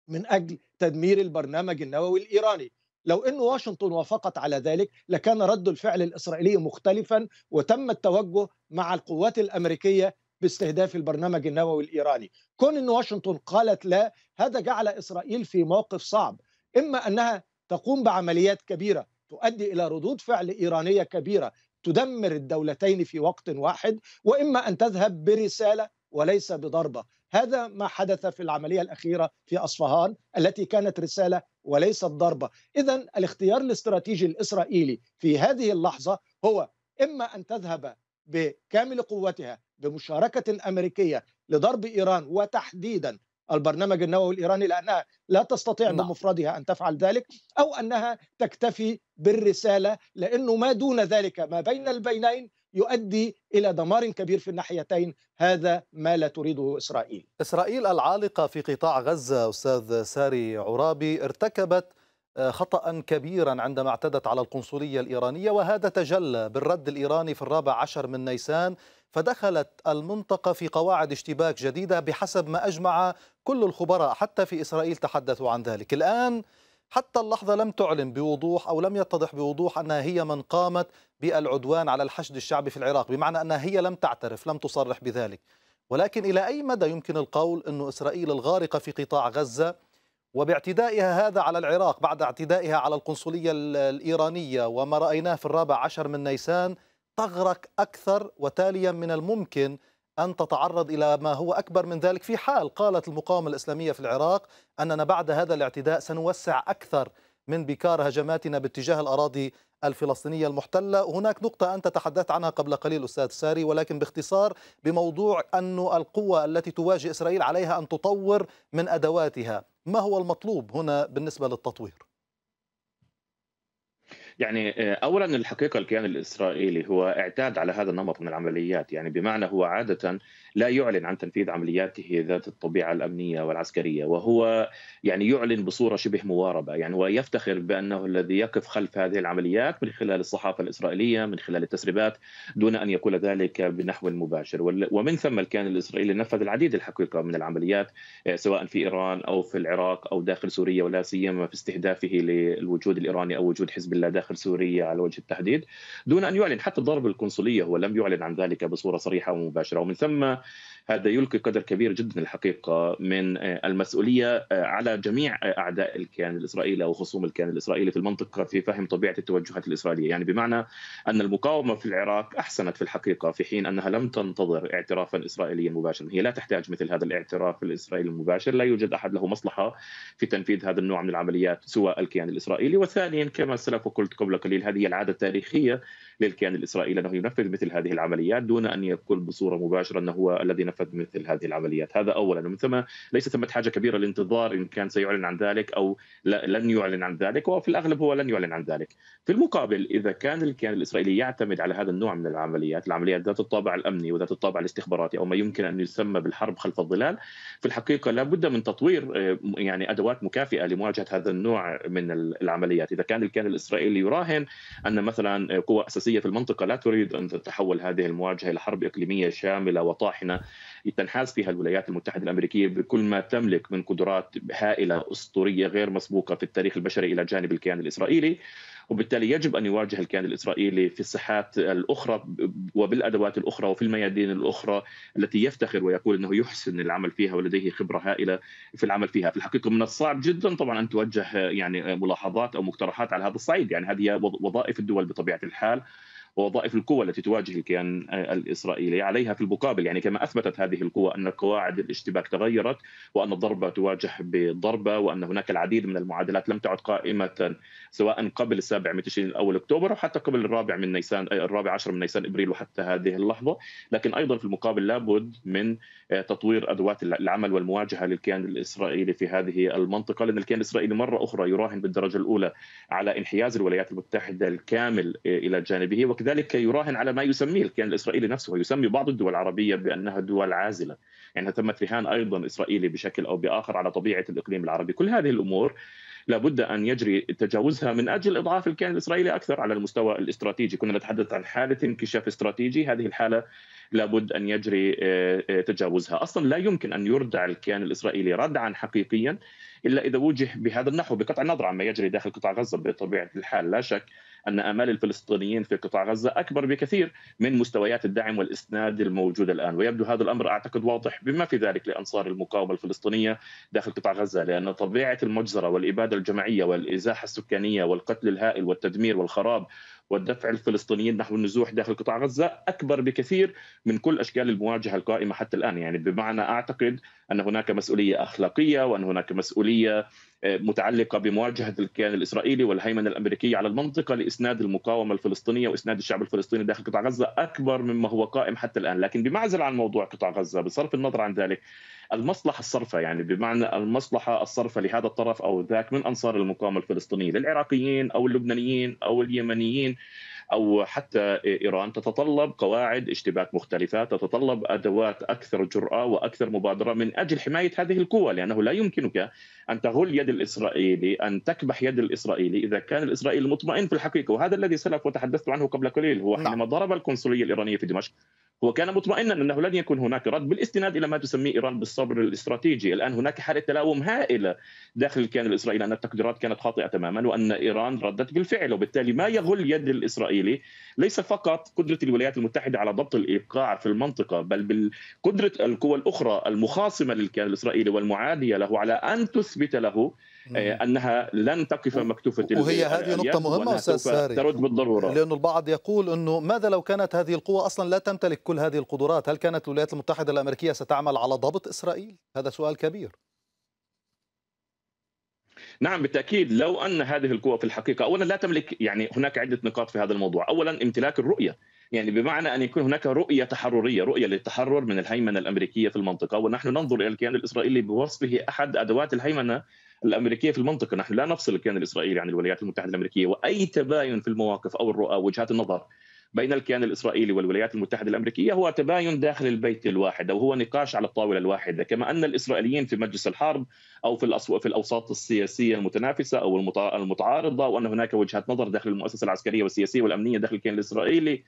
من أجل تدمير البرنامج النووي الإيراني لو أن واشنطن وافقت على ذلك لكان رد الفعل الإسرائيلي مختلفا وتم التوجه مع القوات الأمريكية باستهداف البرنامج النووي الإيراني كون أن واشنطن قالت لا هذا جعل إسرائيل في موقف صعب إما أنها تقوم بعمليات كبيرة تؤدي إلى ردود فعل إيرانية كبيرة تدمر الدولتين في وقت واحد وإما أن تذهب برسالة وليس بضربة هذا ما حدث في العملية الأخيرة في أصفهان التي كانت رسالة وليست ضربة إذا الاختيار الاستراتيجي الإسرائيلي في هذه اللحظة هو إما أن تذهب بكامل قوتها بمشاركة أمريكية لضرب إيران وتحديدا البرنامج النووي الإيراني لأنها لا تستطيع نعم. بمفردها أن تفعل ذلك أو أنها تكتفي بالرسالة لأنه ما دون ذلك ما بين البينين يؤدي الى دمار كبير في الناحيتين هذا ما لا تريده اسرائيل. اسرائيل العالقه في قطاع غزه استاذ ساري عرابي ارتكبت آه، خطا كبيرا عندما اعتدت على القنصليه الايرانيه وهذا تجلى بالرد الايراني في الرابع عشر من نيسان فدخلت المنطقه في قواعد اشتباك جديده بحسب ما اجمع كل الخبراء حتى في اسرائيل تحدثوا عن ذلك. الان حتى اللحظة لم تعلن بوضوح أو لم يتضح بوضوح أنها هي من قامت بالعدوان على الحشد الشعبي في العراق بمعنى أنها هي لم تعترف لم تصرح بذلك ولكن إلى أي مدى يمكن القول أن إسرائيل الغارقة في قطاع غزة وباعتدائها هذا على العراق بعد اعتدائها على القنصلية الإيرانية وما رأيناه في الرابع عشر من نيسان تغرق أكثر وتاليا من الممكن أن تتعرض إلى ما هو أكبر من ذلك في حال قالت المقاومة الإسلامية في العراق أننا بعد هذا الاعتداء سنوسع أكثر من بكار هجماتنا باتجاه الأراضي الفلسطينية المحتلة هناك نقطة أنت تحدثت عنها قبل قليل أستاذ ساري ولكن باختصار بموضوع أن القوة التي تواجه إسرائيل عليها أن تطور من أدواتها ما هو المطلوب هنا بالنسبة للتطوير؟ يعني آه، اولا الحقيقه الكيان الاسرائيلي هو اعتاد على هذا النمط من العمليات يعني بمعنى هو عاده لا يعلن عن تنفيذ عملياته ذات الطبيعه الامنيه والعسكريه وهو يعني يعلن بصوره شبه مواربه يعني ويفتخر بانه الذي يقف خلف هذه العمليات من خلال الصحافه الاسرائيليه من خلال التسريبات دون ان يقول ذلك بنحو مباشر ومن ثم الكيان الاسرائيلي نفذ العديد الحقيقه من العمليات آه، سواء في ايران او في العراق او داخل سوريا ولا سيما في استهدافه للوجود الايراني او وجود حزب الله داخل سوريا على وجه التحديد دون ان يعلن حتى ضرب القنصليه هو لم يعلن عن ذلك بصوره صريحه ومباشره ومن ثم هذا يلقي قدر كبير جدا الحقيقة من آه، المسؤولية آه، على جميع آه، أعداء الكيان الإسرائيلي أو خصوم الكيان الإسرائيلي في المنطقة في فهم طبيعة التوجهات الإسرائيلية يعني بمعنى أن المقاومة في العراق أحسنت في الحقيقة في حين أنها لم تنتظر اعترافا إسرائيليا مباشرا هي لا تحتاج مثل هذا الاعتراف الإسرائيلي المباشر لا يوجد أحد له مصلحة في تنفيذ هذا النوع من العمليات سوى الكيان الإسرائيلي وثانيا كما سلف وقلت قبل قليل هذه العادة التاريخية للكيان الاسرائيلي انه ينفذ مثل هذه العمليات دون ان يقول بصوره مباشره انه هو الذي نفذ مثل هذه العمليات، هذا اولا ومن ثم ليس ثمه حاجه كبيره للانتظار ان كان سيعلن عن ذلك او لن يعلن عن ذلك وفي الاغلب هو لن يعلن عن ذلك. في المقابل اذا كان الكيان الاسرائيلي يعتمد على هذا النوع من العمليات، العمليات ذات الطابع الامني وذات الطابع الاستخباراتي او ما يمكن ان يسمى بالحرب خلف الظلال، في الحقيقه لابد من تطوير آه، يعني ادوات مكافئه لمواجهه هذا النوع من العمليات، اذا كان الكيان الاسرائيلي يراهن ان مثلا قوى اساسيه الروسية في المنطقة لا تريد أن تتحول هذه المواجهة إلى حرب إقليمية شاملة وطاحنة تنحاز فيها الولايات المتحدة الأمريكية بكل ما تملك من قدرات هائلة أسطورية غير مسبوقة في التاريخ البشري إلى جانب الكيان الإسرائيلي وبالتالي يجب ان يواجه الكيان الاسرائيلي في الساحات الاخرى وبالادوات الاخرى وفي الميادين الاخرى التي يفتخر ويقول انه يحسن العمل فيها ولديه خبره هائله في العمل فيها، في الحقيقه من الصعب جدا طبعا ان توجه يعني ملاحظات او مقترحات على هذا الصعيد، يعني هذه وظائف الدول بطبيعه الحال ووظائف القوى التي تواجه الكيان آه، الاسرائيلي عليها في المقابل يعني كما اثبتت هذه القوى ان قواعد الاشتباك تغيرت وان الضربه تواجه بضربه وان هناك العديد من المعادلات لم تعد قائمه سواء قبل السابع من تشرين الاول اكتوبر او حتى قبل الرابع من نيسان آه، الرابع عشر من نيسان ابريل وحتى هذه اللحظه لكن ايضا في المقابل لابد من آه، تطوير ادوات العمل والمواجهه للكيان الاسرائيلي في هذه المنطقه لان الكيان الاسرائيلي مره اخرى يراهن بالدرجه الاولى على انحياز الولايات المتحده الكامل الى جانبه وكذلك يراهن على ما يسميه الكيان الاسرائيلي نفسه ويسمي بعض الدول العربيه بانها دول عازله، يعني تم رهان ايضا اسرائيلي بشكل او باخر على طبيعه الاقليم العربي، كل هذه الامور لابد ان يجري تجاوزها من اجل اضعاف الكيان الاسرائيلي اكثر على المستوى الاستراتيجي، كنا نتحدث عن حاله انكشاف استراتيجي، هذه الحاله لابد ان يجري آه، آه، تجاوزها، اصلا لا يمكن ان يردع الكيان الاسرائيلي ردعا حقيقيا الا اذا وجه بهذا النحو بقطع النظر عما يجري داخل قطاع غزه بطبيعه الحال، لا شك ان امال الفلسطينيين في قطاع غزه اكبر بكثير من مستويات الدعم والاسناد الموجود الان ويبدو هذا الامر اعتقد واضح بما في ذلك لانصار المقاومه الفلسطينيه داخل قطاع غزه لان طبيعه المجزره والاباده الجماعيه والازاحه السكانيه والقتل الهائل والتدمير والخراب والدفع الفلسطينيين نحو النزوح داخل قطاع غزه اكبر بكثير من كل اشكال المواجهه القائمه حتى الان يعني بمعنى اعتقد ان هناك مسؤوليه اخلاقيه وان هناك مسؤوليه متعلقه بمواجهه الكيان الاسرائيلي والهيمنه الامريكيه على المنطقه لاسناد المقاومه الفلسطينيه واسناد الشعب الفلسطيني داخل قطاع غزه اكبر مما هو قائم حتى الان، لكن بمعزل عن موضوع قطاع غزه بصرف النظر عن ذلك المصلحه الصرفه يعني بمعنى المصلحه الصرفه لهذا الطرف او ذاك من انصار المقاومه الفلسطينيه للعراقيين او اللبنانيين او اليمنيين او حتى ايران تتطلب قواعد اشتباك مختلفه، تتطلب ادوات اكثر جراه واكثر مبادره من اجل حمايه هذه القوى لانه لا يمكنك ان تغل يد الاسرائيلي، ان تكبح يد الاسرائيلي اذا كان الاسرائيلي مطمئن في الحقيقه وهذا الذي سلف وتحدثت عنه قبل قليل هو نعم. حينما ضرب القنصليه الايرانيه في دمشق هو كان مطمئنا انه لن يكون هناك رد بالاستناد الى ما تسميه ايران بالصبر الاستراتيجي، الان هناك حاله تلاوم هائله داخل الكيان الاسرائيلي ان التقديرات كانت خاطئه تماما وان ايران ردت بالفعل وبالتالي ما يغل يد الاسرائيلي ليس فقط قدره الولايات المتحده على ضبط الايقاع في المنطقه بل بقدره القوى الاخرى المخاصمه للكيان الاسرائيلي والمعاديه له على ان تثبت له آه، انها لن تقف مكتوفه وهي هذه نقطه مهمه استاذ ساري ترد بالضروره لانه البعض يقول انه ماذا لو كانت هذه القوه اصلا لا تمتلك كل هذه القدرات هل كانت الولايات المتحده الامريكيه ستعمل على ضبط اسرائيل هذا سؤال كبير نعم بالتاكيد لو ان هذه القوه في الحقيقه اولا لا تملك يعني هناك عده نقاط في هذا الموضوع اولا امتلاك الرؤيه يعني بمعنى ان يكون هناك رؤيه تحرريه، رؤيه للتحرر من الهيمنه الامريكيه في المنطقه، ونحن ننظر الى الكيان الاسرائيلي بوصفه احد ادوات الهيمنه الامريكيه في المنطقه، نحن لا نفصل الكيان الاسرائيلي عن الولايات المتحده الامريكيه واي تباين في المواقف او الرؤى وجهات النظر بين الكيان الاسرائيلي والولايات المتحده الامريكيه هو تباين داخل البيت الواحد او هو نقاش على الطاوله الواحده، كما ان الاسرائيليين في مجلس الحرب او في في الاوساط السياسيه المتنافسه او المتعارضه وان هناك وجهات نظر داخل المؤسسه العسكريه والسياسيه والامنيه داخل الكيان الاسرائيلي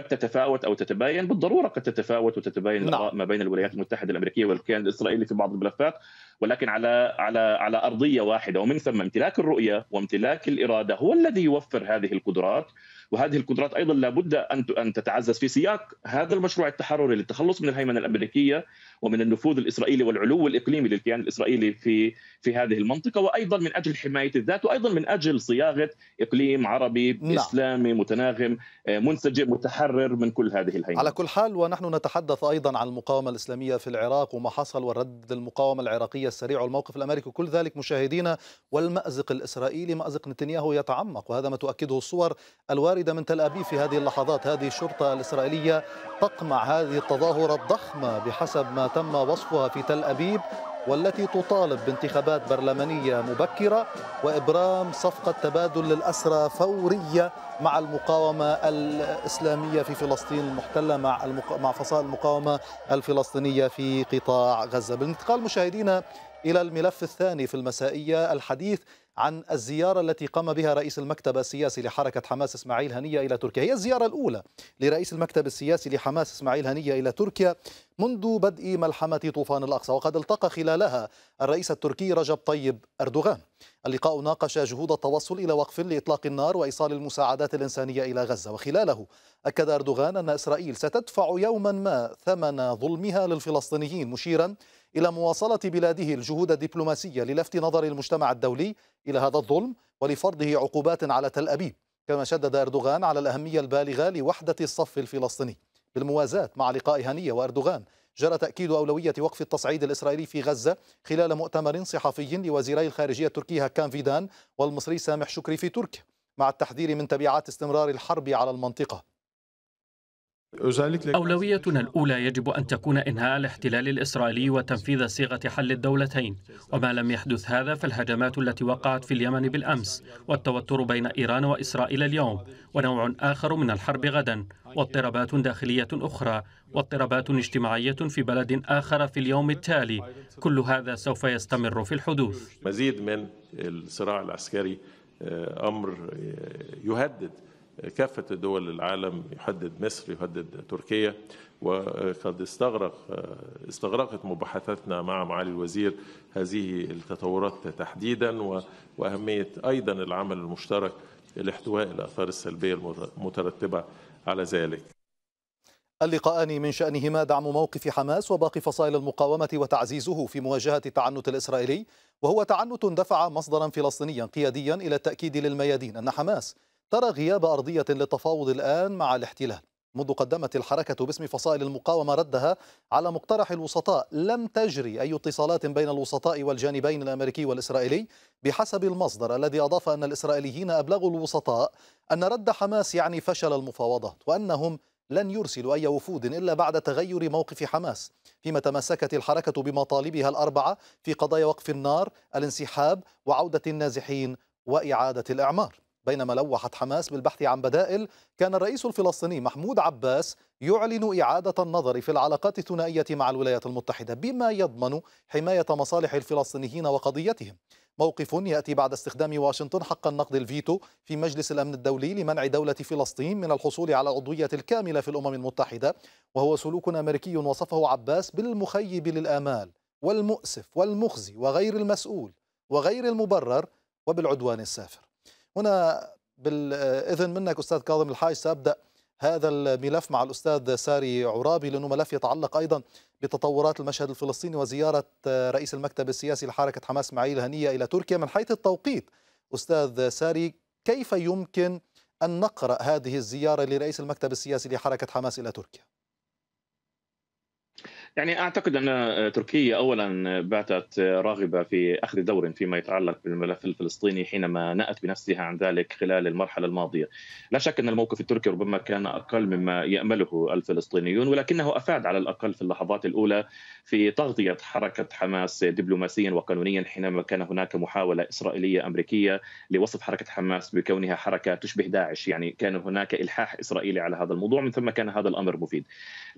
قد تتفاوت او تتباين بالضروره قد تتفاوت وتتباين نعم. الاراء ما بين الولايات المتحده الامريكيه والكيان الاسرائيلي في بعض الملفات ولكن على على على ارضيه واحده ومن ثم امتلاك الرؤيه وامتلاك الاراده هو الذي يوفر هذه القدرات وهذه القدرات ايضا لابد ان ان تتعزز في سياق هذا المشروع التحرري للتخلص من الهيمنه الامريكيه ومن النفوذ الاسرائيلي والعلو الاقليمي للكيان الاسرائيلي في في هذه المنطقه وايضا من اجل حمايه الذات وايضا من اجل صياغه اقليم عربي لا. نعم. اسلامي متناغم آه، منسجم متحرر من كل هذه الهيمنه. على كل حال ونحن نتحدث ايضا عن المقاومه الاسلاميه في العراق وما حصل ورد المقاومه العراقيه السريع والموقف الامريكي كل ذلك مشاهدينا والمازق الاسرائيلي مازق نتنياهو يتعمق وهذا ما تؤكده الصور الوارد الباردة من تل أبيب في هذه اللحظات هذه الشرطة الإسرائيلية تقمع هذه التظاهرة الضخمة بحسب ما تم وصفها في تل أبيب والتي تطالب بانتخابات برلمانية مبكرة وإبرام صفقة تبادل للأسرى فورية مع المقاومة الإسلامية في فلسطين المحتلة مع مع فصائل المقاومة الفلسطينية في قطاع غزة بالانتقال مشاهدينا إلى الملف الثاني في المسائية الحديث عن الزيارة التي قام بها رئيس المكتب السياسي لحركة حماس إسماعيل هنية إلى تركيا هي الزيارة الأولى لرئيس المكتب السياسي لحماس إسماعيل هنية إلى تركيا منذ بدء ملحمة طوفان الأقصى وقد التقى خلالها الرئيس التركي رجب طيب أردوغان اللقاء ناقش جهود التوصل إلى وقف لإطلاق النار وإيصال المساعدات الإنسانية إلى غزة وخلاله أكد أردوغان أن إسرائيل ستدفع يوما ما ثمن ظلمها للفلسطينيين مشيرا إلى مواصلة بلاده الجهود الدبلوماسية للفت نظر المجتمع الدولي إلى هذا الظلم ولفرضه عقوبات على تل أبيب كما شدد أردوغان على الأهمية البالغة لوحدة الصف الفلسطيني بالموازاة مع لقاء هنية وأردوغان جرى تأكيد أولوية وقف التصعيد الإسرائيلي في غزة خلال مؤتمر صحفي لوزيري الخارجية التركي هكان فيدان والمصري سامح شكري في تركيا مع التحذير من تبعات استمرار الحرب على المنطقة أولويتنا الأولى يجب أن تكون إنهاء الاحتلال الإسرائيلي وتنفيذ صيغة حل الدولتين وما لم يحدث هذا فالهجمات التي وقعت في اليمن بالأمس والتوتر بين إيران وإسرائيل اليوم ونوع آخر من الحرب غدا واضطرابات داخلية أخرى واضطرابات اجتماعية في بلد آخر في اليوم التالي كل هذا سوف يستمر في الحدوث مزيد من الصراع العسكري آه، أمر آه، يهدد كافة دول العالم يهدد مصر يهدد تركيا وقد استغرق استغرقت مباحثاتنا مع معالي الوزير هذه التطورات تحديدا وأهمية أيضا العمل المشترك لاحتواء الآثار السلبية المترتبة على ذلك اللقاءان من شأنهما دعم موقف حماس وباقي فصائل المقاومة وتعزيزه في مواجهة التعنت الإسرائيلي وهو تعنت دفع مصدرا فلسطينيا قياديا إلى التأكيد للميادين أن حماس ترى غياب أرضية للتفاوض الآن مع الاحتلال منذ قدمت الحركة باسم فصائل المقاومة ردها على مقترح الوسطاء لم تجري أي اتصالات بين الوسطاء والجانبين الأمريكي والإسرائيلي بحسب المصدر الذي أضاف أن الإسرائيليين أبلغوا الوسطاء أن رد حماس يعني فشل المفاوضات وأنهم لن يرسلوا أي وفود إلا بعد تغير موقف حماس فيما تمسكت الحركة بمطالبها الأربعة في قضايا وقف النار الانسحاب وعودة النازحين وإعادة الإعمار بينما لوحت حماس بالبحث عن بدائل كان الرئيس الفلسطيني محمود عباس يعلن إعادة النظر في العلاقات الثنائية مع الولايات المتحدة بما يضمن حماية مصالح الفلسطينيين وقضيتهم موقف يأتي بعد استخدام واشنطن حق النقد الفيتو في مجلس الأمن الدولي لمنع دولة فلسطين من الحصول على العضوية الكاملة في الأمم المتحدة وهو سلوك أمريكي وصفه عباس بالمخيب للآمال والمؤسف والمخزي وغير المسؤول وغير المبرر وبالعدوان السافر هنا بالإذن منك أستاذ كاظم الحاج سأبدأ هذا الملف مع الأستاذ ساري عرابي لأنه ملف يتعلق أيضا بتطورات المشهد الفلسطيني وزيارة رئيس المكتب السياسي لحركة حماس معيل هنية إلى تركيا من حيث التوقيت أستاذ ساري كيف يمكن أن نقرأ هذه الزيارة لرئيس المكتب السياسي لحركة حماس إلى تركيا؟ يعني اعتقد ان تركيا اولا باتت راغبه في اخذ دور فيما يتعلق بالملف الفلسطيني حينما نأت بنفسها عن ذلك خلال المرحله الماضيه. لا شك ان الموقف التركي ربما كان اقل مما يامله الفلسطينيون ولكنه افاد على الاقل في اللحظات الاولى في تغطية حركة حماس دبلوماسيا وقانونيا حينما كان هناك محاولة إسرائيلية أمريكية لوصف حركة حماس بكونها حركة تشبه داعش يعني كان هناك إلحاح إسرائيلي على هذا الموضوع من ثم كان هذا الأمر مفيد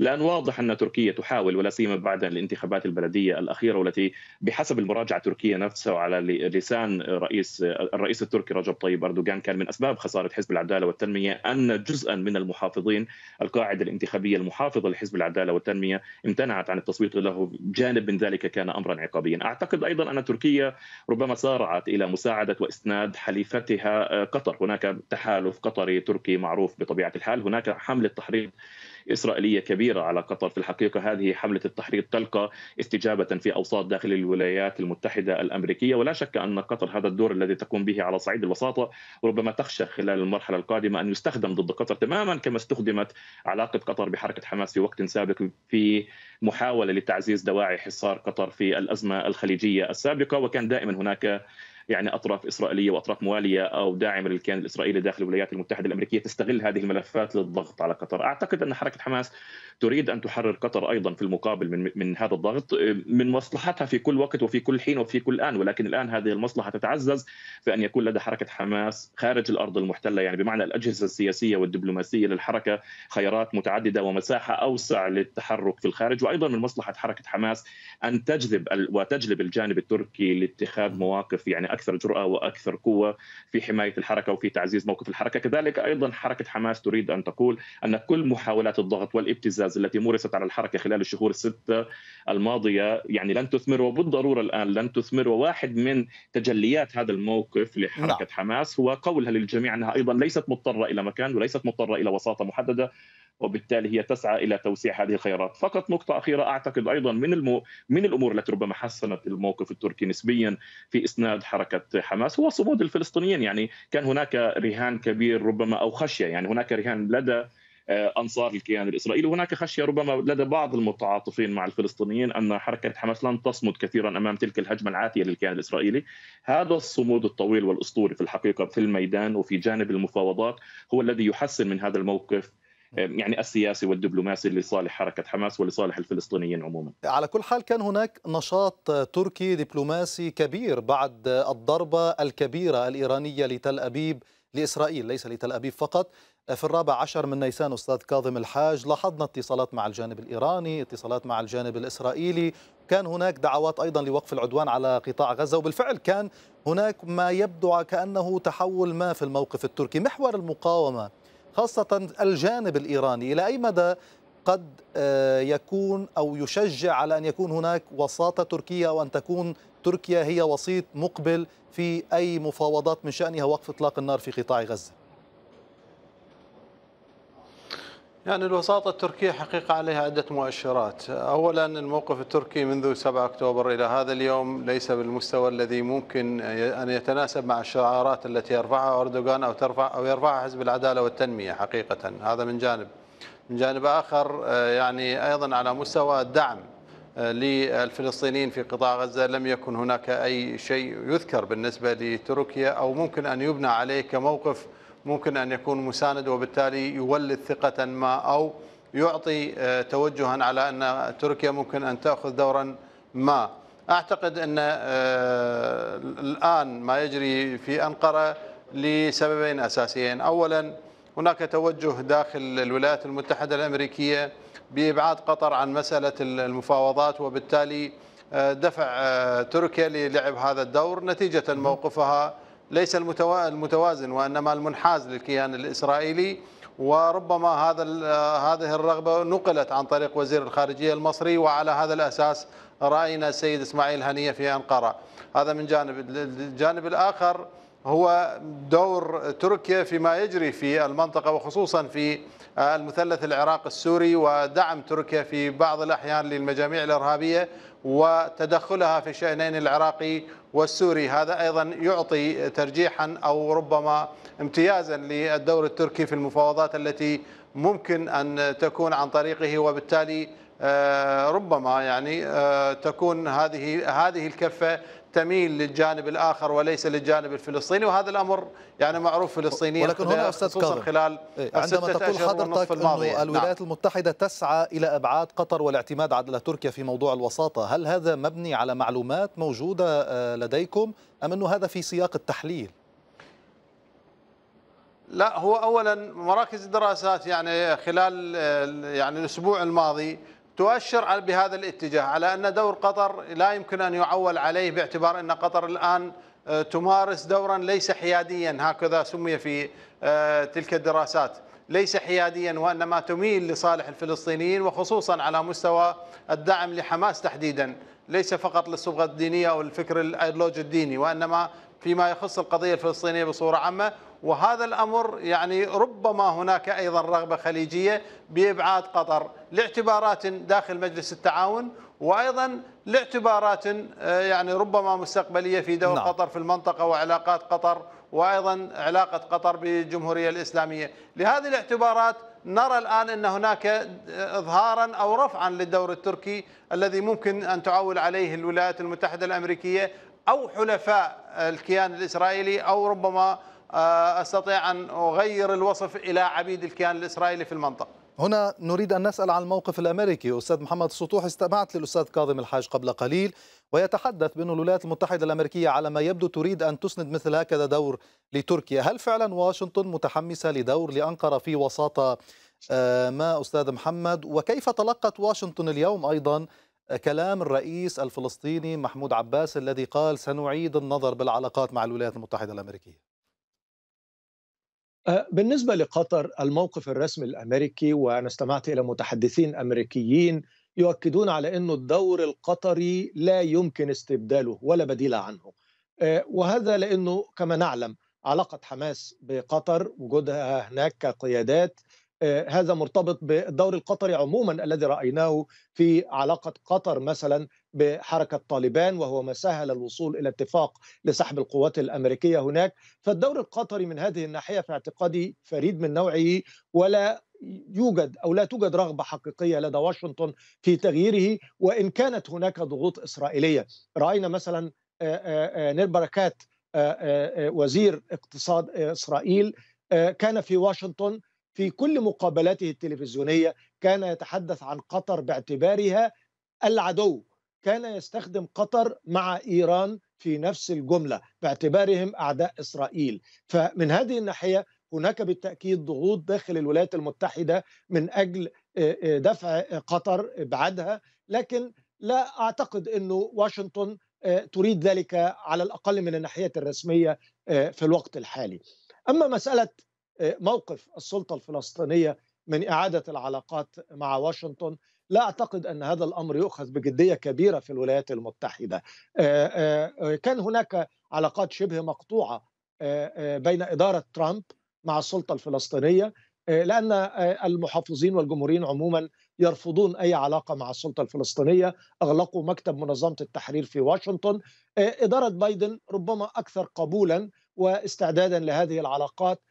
الآن واضح أن تركيا تحاول ولا سيما بعد الانتخابات البلدية الأخيرة والتي بحسب المراجعة التركية نفسها على لسان رئيس الرئيس التركي رجب طيب أردوغان كان من أسباب خسارة حزب العدالة والتنمية أن جزءا من المحافظين القاعدة الانتخابية المحافظة لحزب العدالة والتنمية امتنعت عن التصويت له جانب من ذلك كان امرا عقابيا اعتقد ايضا ان تركيا ربما سارعت الى مساعده واسناد حليفتها آه، قطر هناك تحالف قطري تركي معروف بطبيعه الحال هناك حمله تحريض إسرائيلية كبيرة على قطر في الحقيقة هذه حملة التحريض تلقى استجابة في أوساط داخل الولايات المتحدة الأمريكية ولا شك أن قطر هذا الدور الذي تقوم به على صعيد الوساطة ربما تخشى خلال المرحلة القادمة أن يستخدم ضد قطر تماما كما استخدمت علاقة قطر بحركة حماس في وقت سابق في محاولة لتعزيز دواعي حصار قطر في الأزمة الخليجية السابقة وكان دائما هناك يعني اطراف اسرائيليه واطراف مواليه او داعمه للكيان الاسرائيلي داخل الولايات المتحده الامريكيه تستغل هذه الملفات للضغط على قطر، اعتقد ان حركه حماس تريد ان تحرر قطر ايضا في المقابل من من هذا الضغط من مصلحتها في كل وقت وفي كل حين وفي كل ان، ولكن الان هذه المصلحه تتعزز في ان يكون لدى حركه حماس خارج الارض المحتله يعني بمعنى الاجهزه السياسيه والدبلوماسيه للحركه خيارات متعدده ومساحه اوسع للتحرك في الخارج وايضا من مصلحه حركه حماس ان تجذب وتجلب الجانب التركي لاتخاذ مواقف يعني اكثر جراه واكثر قوه في حمايه الحركه وفي تعزيز موقف الحركه، كذلك ايضا حركه حماس تريد ان تقول ان كل محاولات الضغط والابتزاز التي مورست على الحركه خلال الشهور السته الماضيه يعني لن تثمر وبالضروره الان لن تثمر وواحد من تجليات هذا الموقف لحركه لا. نعم. حماس هو قولها للجميع انها ايضا ليست مضطره الى مكان وليست مضطره الى وساطه محدده وبالتالي هي تسعى الى توسيع هذه الخيارات فقط نقطه اخيره اعتقد ايضا من المو... من الامور التي ربما حسنت الموقف التركي نسبيا في اسناد حركه حماس هو صمود الفلسطينيين يعني كان هناك رهان كبير ربما او خشيه يعني هناك رهان لدى آه، انصار الكيان الاسرائيلي وهناك خشيه ربما لدى بعض المتعاطفين مع الفلسطينيين ان حركه حماس لن تصمد كثيرا امام تلك الهجمه العاتيه للكيان الاسرائيلي هذا الصمود الطويل والاسطوري في الحقيقه في الميدان وفي جانب المفاوضات هو الذي يحسن من هذا الموقف يعني السياسي والدبلوماسي لصالح حركه حماس ولصالح الفلسطينيين عموما. على كل حال كان هناك نشاط تركي دبلوماسي كبير بعد الضربه الكبيره الايرانيه لتل ابيب لاسرائيل ليس لتل ابيب فقط في الرابع عشر من نيسان أستاذ كاظم الحاج لاحظنا اتصالات مع الجانب الإيراني اتصالات مع الجانب الإسرائيلي كان هناك دعوات أيضا لوقف العدوان على قطاع غزة وبالفعل كان هناك ما يبدو كأنه تحول ما في الموقف التركي محور المقاومة خاصة الجانب الإيراني إلى أي مدى قد آه، يكون أو يشجع على أن يكون هناك وساطة تركية وأن تكون تركيا هي وسيط مقبل في أي مفاوضات من شأنها وقف إطلاق النار في قطاع غزة يعني الوساطة التركية حقيقة عليها عدة مؤشرات أولا الموقف التركي منذ 7 أكتوبر إلى هذا اليوم ليس بالمستوى الذي ممكن أن يتناسب مع الشعارات التي يرفعها أردوغان أو, ترفع أو يرفعها حزب العدالة والتنمية حقيقة هذا من جانب من جانب آخر يعني أيضا على مستوى الدعم للفلسطينيين في قطاع غزة لم يكن هناك أي شيء يذكر بالنسبة لتركيا أو ممكن أن يبنى عليه كموقف ممكن أن يكون مساند وبالتالي يولد ثقة ما أو يعطي آه، توجها على أن تركيا ممكن أن تأخذ دورا ما أعتقد أن آه، الآن ما يجري في أنقرة لسببين أساسيين أولا هناك توجه داخل الولايات المتحدة الأمريكية بإبعاد قطر عن مسألة المفاوضات وبالتالي آه، دفع تركيا للعب هذا الدور نتيجة موقفها ليس المتوازن وإنما المنحاز للكيان الإسرائيلي وربما هذا هذه الرغبة نقلت عن طريق وزير الخارجية المصري وعلى هذا الأساس رأينا السيد إسماعيل هنية في أنقرة هذا من جانب الجانب الآخر هو دور تركيا فيما يجري في المنطقة وخصوصا في آه، المثلث العراق السوري ودعم تركيا في بعض الأحيان للمجاميع الإرهابية وتدخلها في الشأنين العراقي والسوري هذا أيضا يعطي ترجيحا أو ربما امتيازا للدور التركي في المفاوضات التي ممكن أن تكون عن طريقه وبالتالي آه، ربما يعني آه، تكون هذه هذه الكفة تميل للجانب الآخر وليس للجانب الفلسطيني وهذا الأمر يعني معروف فلسطينيا ولكن هنا أستاذ كاظم خلال إيه؟ عندما تقول حضرتك أنه نعم. الولايات نعم. المتحدة تسعى إلى أبعاد قطر والاعتماد على تركيا في موضوع الوساطة هل هذا مبني على معلومات موجودة آه، لديكم أم أنه هذا في سياق التحليل؟ لا هو اولا مراكز الدراسات يعني خلال آه، يعني الاسبوع الماضي تؤشر بهذا الاتجاه على أن دور قطر لا يمكن أن يعول عليه باعتبار أن قطر الآن آه، تمارس دورا ليس حياديا هكذا سمي في آه، تلك الدراسات ليس حياديا وانما تميل لصالح الفلسطينيين وخصوصا على مستوى الدعم لحماس تحديدا ليس فقط للصبغه الدينيه او الفكر الايديولوجي الديني وانما فيما يخص القضيه الفلسطينيه بصوره عامه وهذا الأمر يعني ربما هناك أيضا رغبة خليجية بإبعاد قطر لاعتبارات داخل مجلس التعاون وأيضا لاعتبارات آه، يعني ربما مستقبلية في دور نعم. قطر في المنطقة وعلاقات قطر وأيضا علاقة قطر بالجمهورية الإسلامية لهذه الاعتبارات نرى الآن أن هناك آه، إظهارا أو رفعا للدور التركي الذي ممكن أن تعول عليه الولايات المتحدة الأمريكية أو حلفاء الكيان الإسرائيلي أو ربما آه، أستطيع أن أغير الوصف إلى عبيد الكيان الإسرائيلي في المنطقة هنا نريد أن نسأل عن الموقف الأمريكي أستاذ محمد السطوح استمعت للأستاذ كاظم الحاج قبل قليل ويتحدث بأن الولايات المتحدة الأمريكية على ما يبدو تريد أن تسند مثل هكذا دور لتركيا هل فعلا واشنطن متحمسة لدور لأنقرة في وساطة آه، ما أستاذ محمد وكيف تلقت واشنطن اليوم أيضا آه، كلام الرئيس الفلسطيني محمود عباس الذي قال سنعيد النظر بالعلاقات مع الولايات المتحدة الأمريكية آه، بالنسبة لقطر الموقف الرسمي الأمريكي وأنا استمعت إلى متحدثين أمريكيين يؤكدون على أن الدور القطري لا يمكن استبداله ولا بديل عنه آه، وهذا لأنه كما نعلم علاقة حماس بقطر وجودها هناك كقيادات آه، هذا مرتبط بالدور القطري عموما الذي رأيناه في علاقة قطر مثلا بحركه طالبان وهو ما سهل الوصول الى اتفاق لسحب القوات الامريكيه هناك فالدور القطري من هذه الناحيه في اعتقادي فريد من نوعه ولا يوجد او لا توجد رغبه حقيقيه لدى واشنطن في تغييره وان كانت هناك ضغوط اسرائيليه راينا مثلا نير بركات وزير اقتصاد اسرائيل كان في واشنطن في كل مقابلاته التلفزيونيه كان يتحدث عن قطر باعتبارها العدو كان يستخدم قطر مع ايران في نفس الجمله باعتبارهم اعداء اسرائيل فمن هذه الناحيه هناك بالتاكيد ضغوط داخل الولايات المتحده من اجل آه، آه، دفع قطر ابعادها لكن لا اعتقد انه واشنطن آه، تريد ذلك على الاقل من الناحيه الرسميه في الوقت الحالي. اما مساله موقف السلطه الفلسطينيه من اعاده العلاقات مع واشنطن لا أعتقد أن هذا الأمر يؤخذ بجدية كبيرة في الولايات المتحدة آه، آه، آه، كان هناك علاقات شبه مقطوعة بين إدارة ترامب مع السلطة الفلسطينية لأن المحافظين والجمهوريين عموما يرفضون أي علاقة مع السلطة الفلسطينية أغلقوا مكتب منظمة التحرير في واشنطن إدارة بايدن ربما أكثر قبولا واستعدادا لهذه العلاقات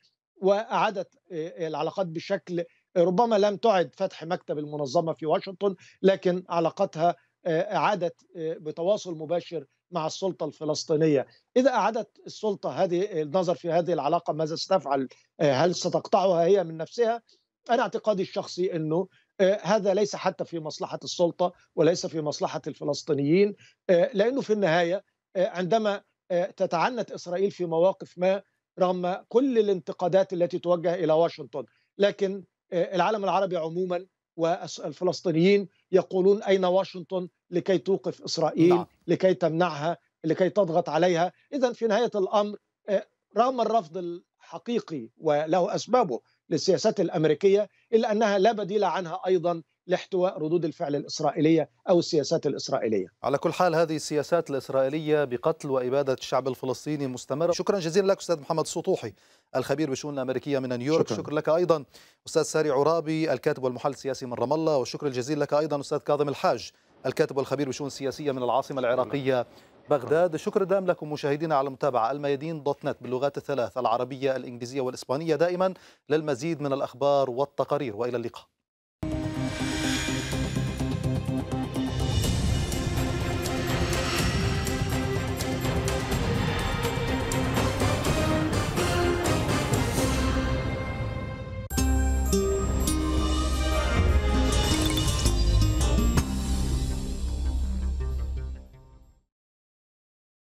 وأعادت العلاقات بشكل ربما لم تعد فتح مكتب المنظمه في واشنطن لكن علاقتها آه، عادت آه، بتواصل مباشر مع السلطه الفلسطينيه، اذا اعادت السلطه هذه النظر في هذه العلاقه ماذا ستفعل؟ آه، هل ستقطعها هي من نفسها؟ انا اعتقادي الشخصي انه هذا ليس حتى في مصلحه السلطه وليس في مصلحه الفلسطينيين لانه في النهايه عندما تتعنت اسرائيل في مواقف ما رغم كل الانتقادات التي توجه الى واشنطن لكن آه، العالم العربي عموما والفلسطينيين يقولون أين واشنطن لكي توقف إسرائيل نعم. لكي تمنعها لكي تضغط عليها إذا في نهاية الأمر آه، رغم الرفض الحقيقي وله أسبابه للسياسات الأمريكية إلا أنها لا بديل عنها أيضا لاحتواء ردود الفعل الإسرائيلية أو السياسات الإسرائيلية على كل حال هذه السياسات الإسرائيلية بقتل وإبادة الشعب الفلسطيني مستمرة شكرا جزيلا لك أستاذ محمد السطوحي الخبير بشؤون الأمريكية من نيويورك شكرا, شكرا لك أيضا أستاذ ساري عرابي الكاتب والمحلل السياسي من رام الله وشكرا الجزيل لك أيضا أستاذ كاظم الحاج الكاتب والخبير بشؤون السياسية من العاصمة العراقية بغداد شكر دام لكم مشاهدينا على المتابعة الميادين دوت نت باللغات الثلاث العربية الإنجليزية والإسبانية دائما للمزيد من الأخبار والتقارير وإلى اللقاء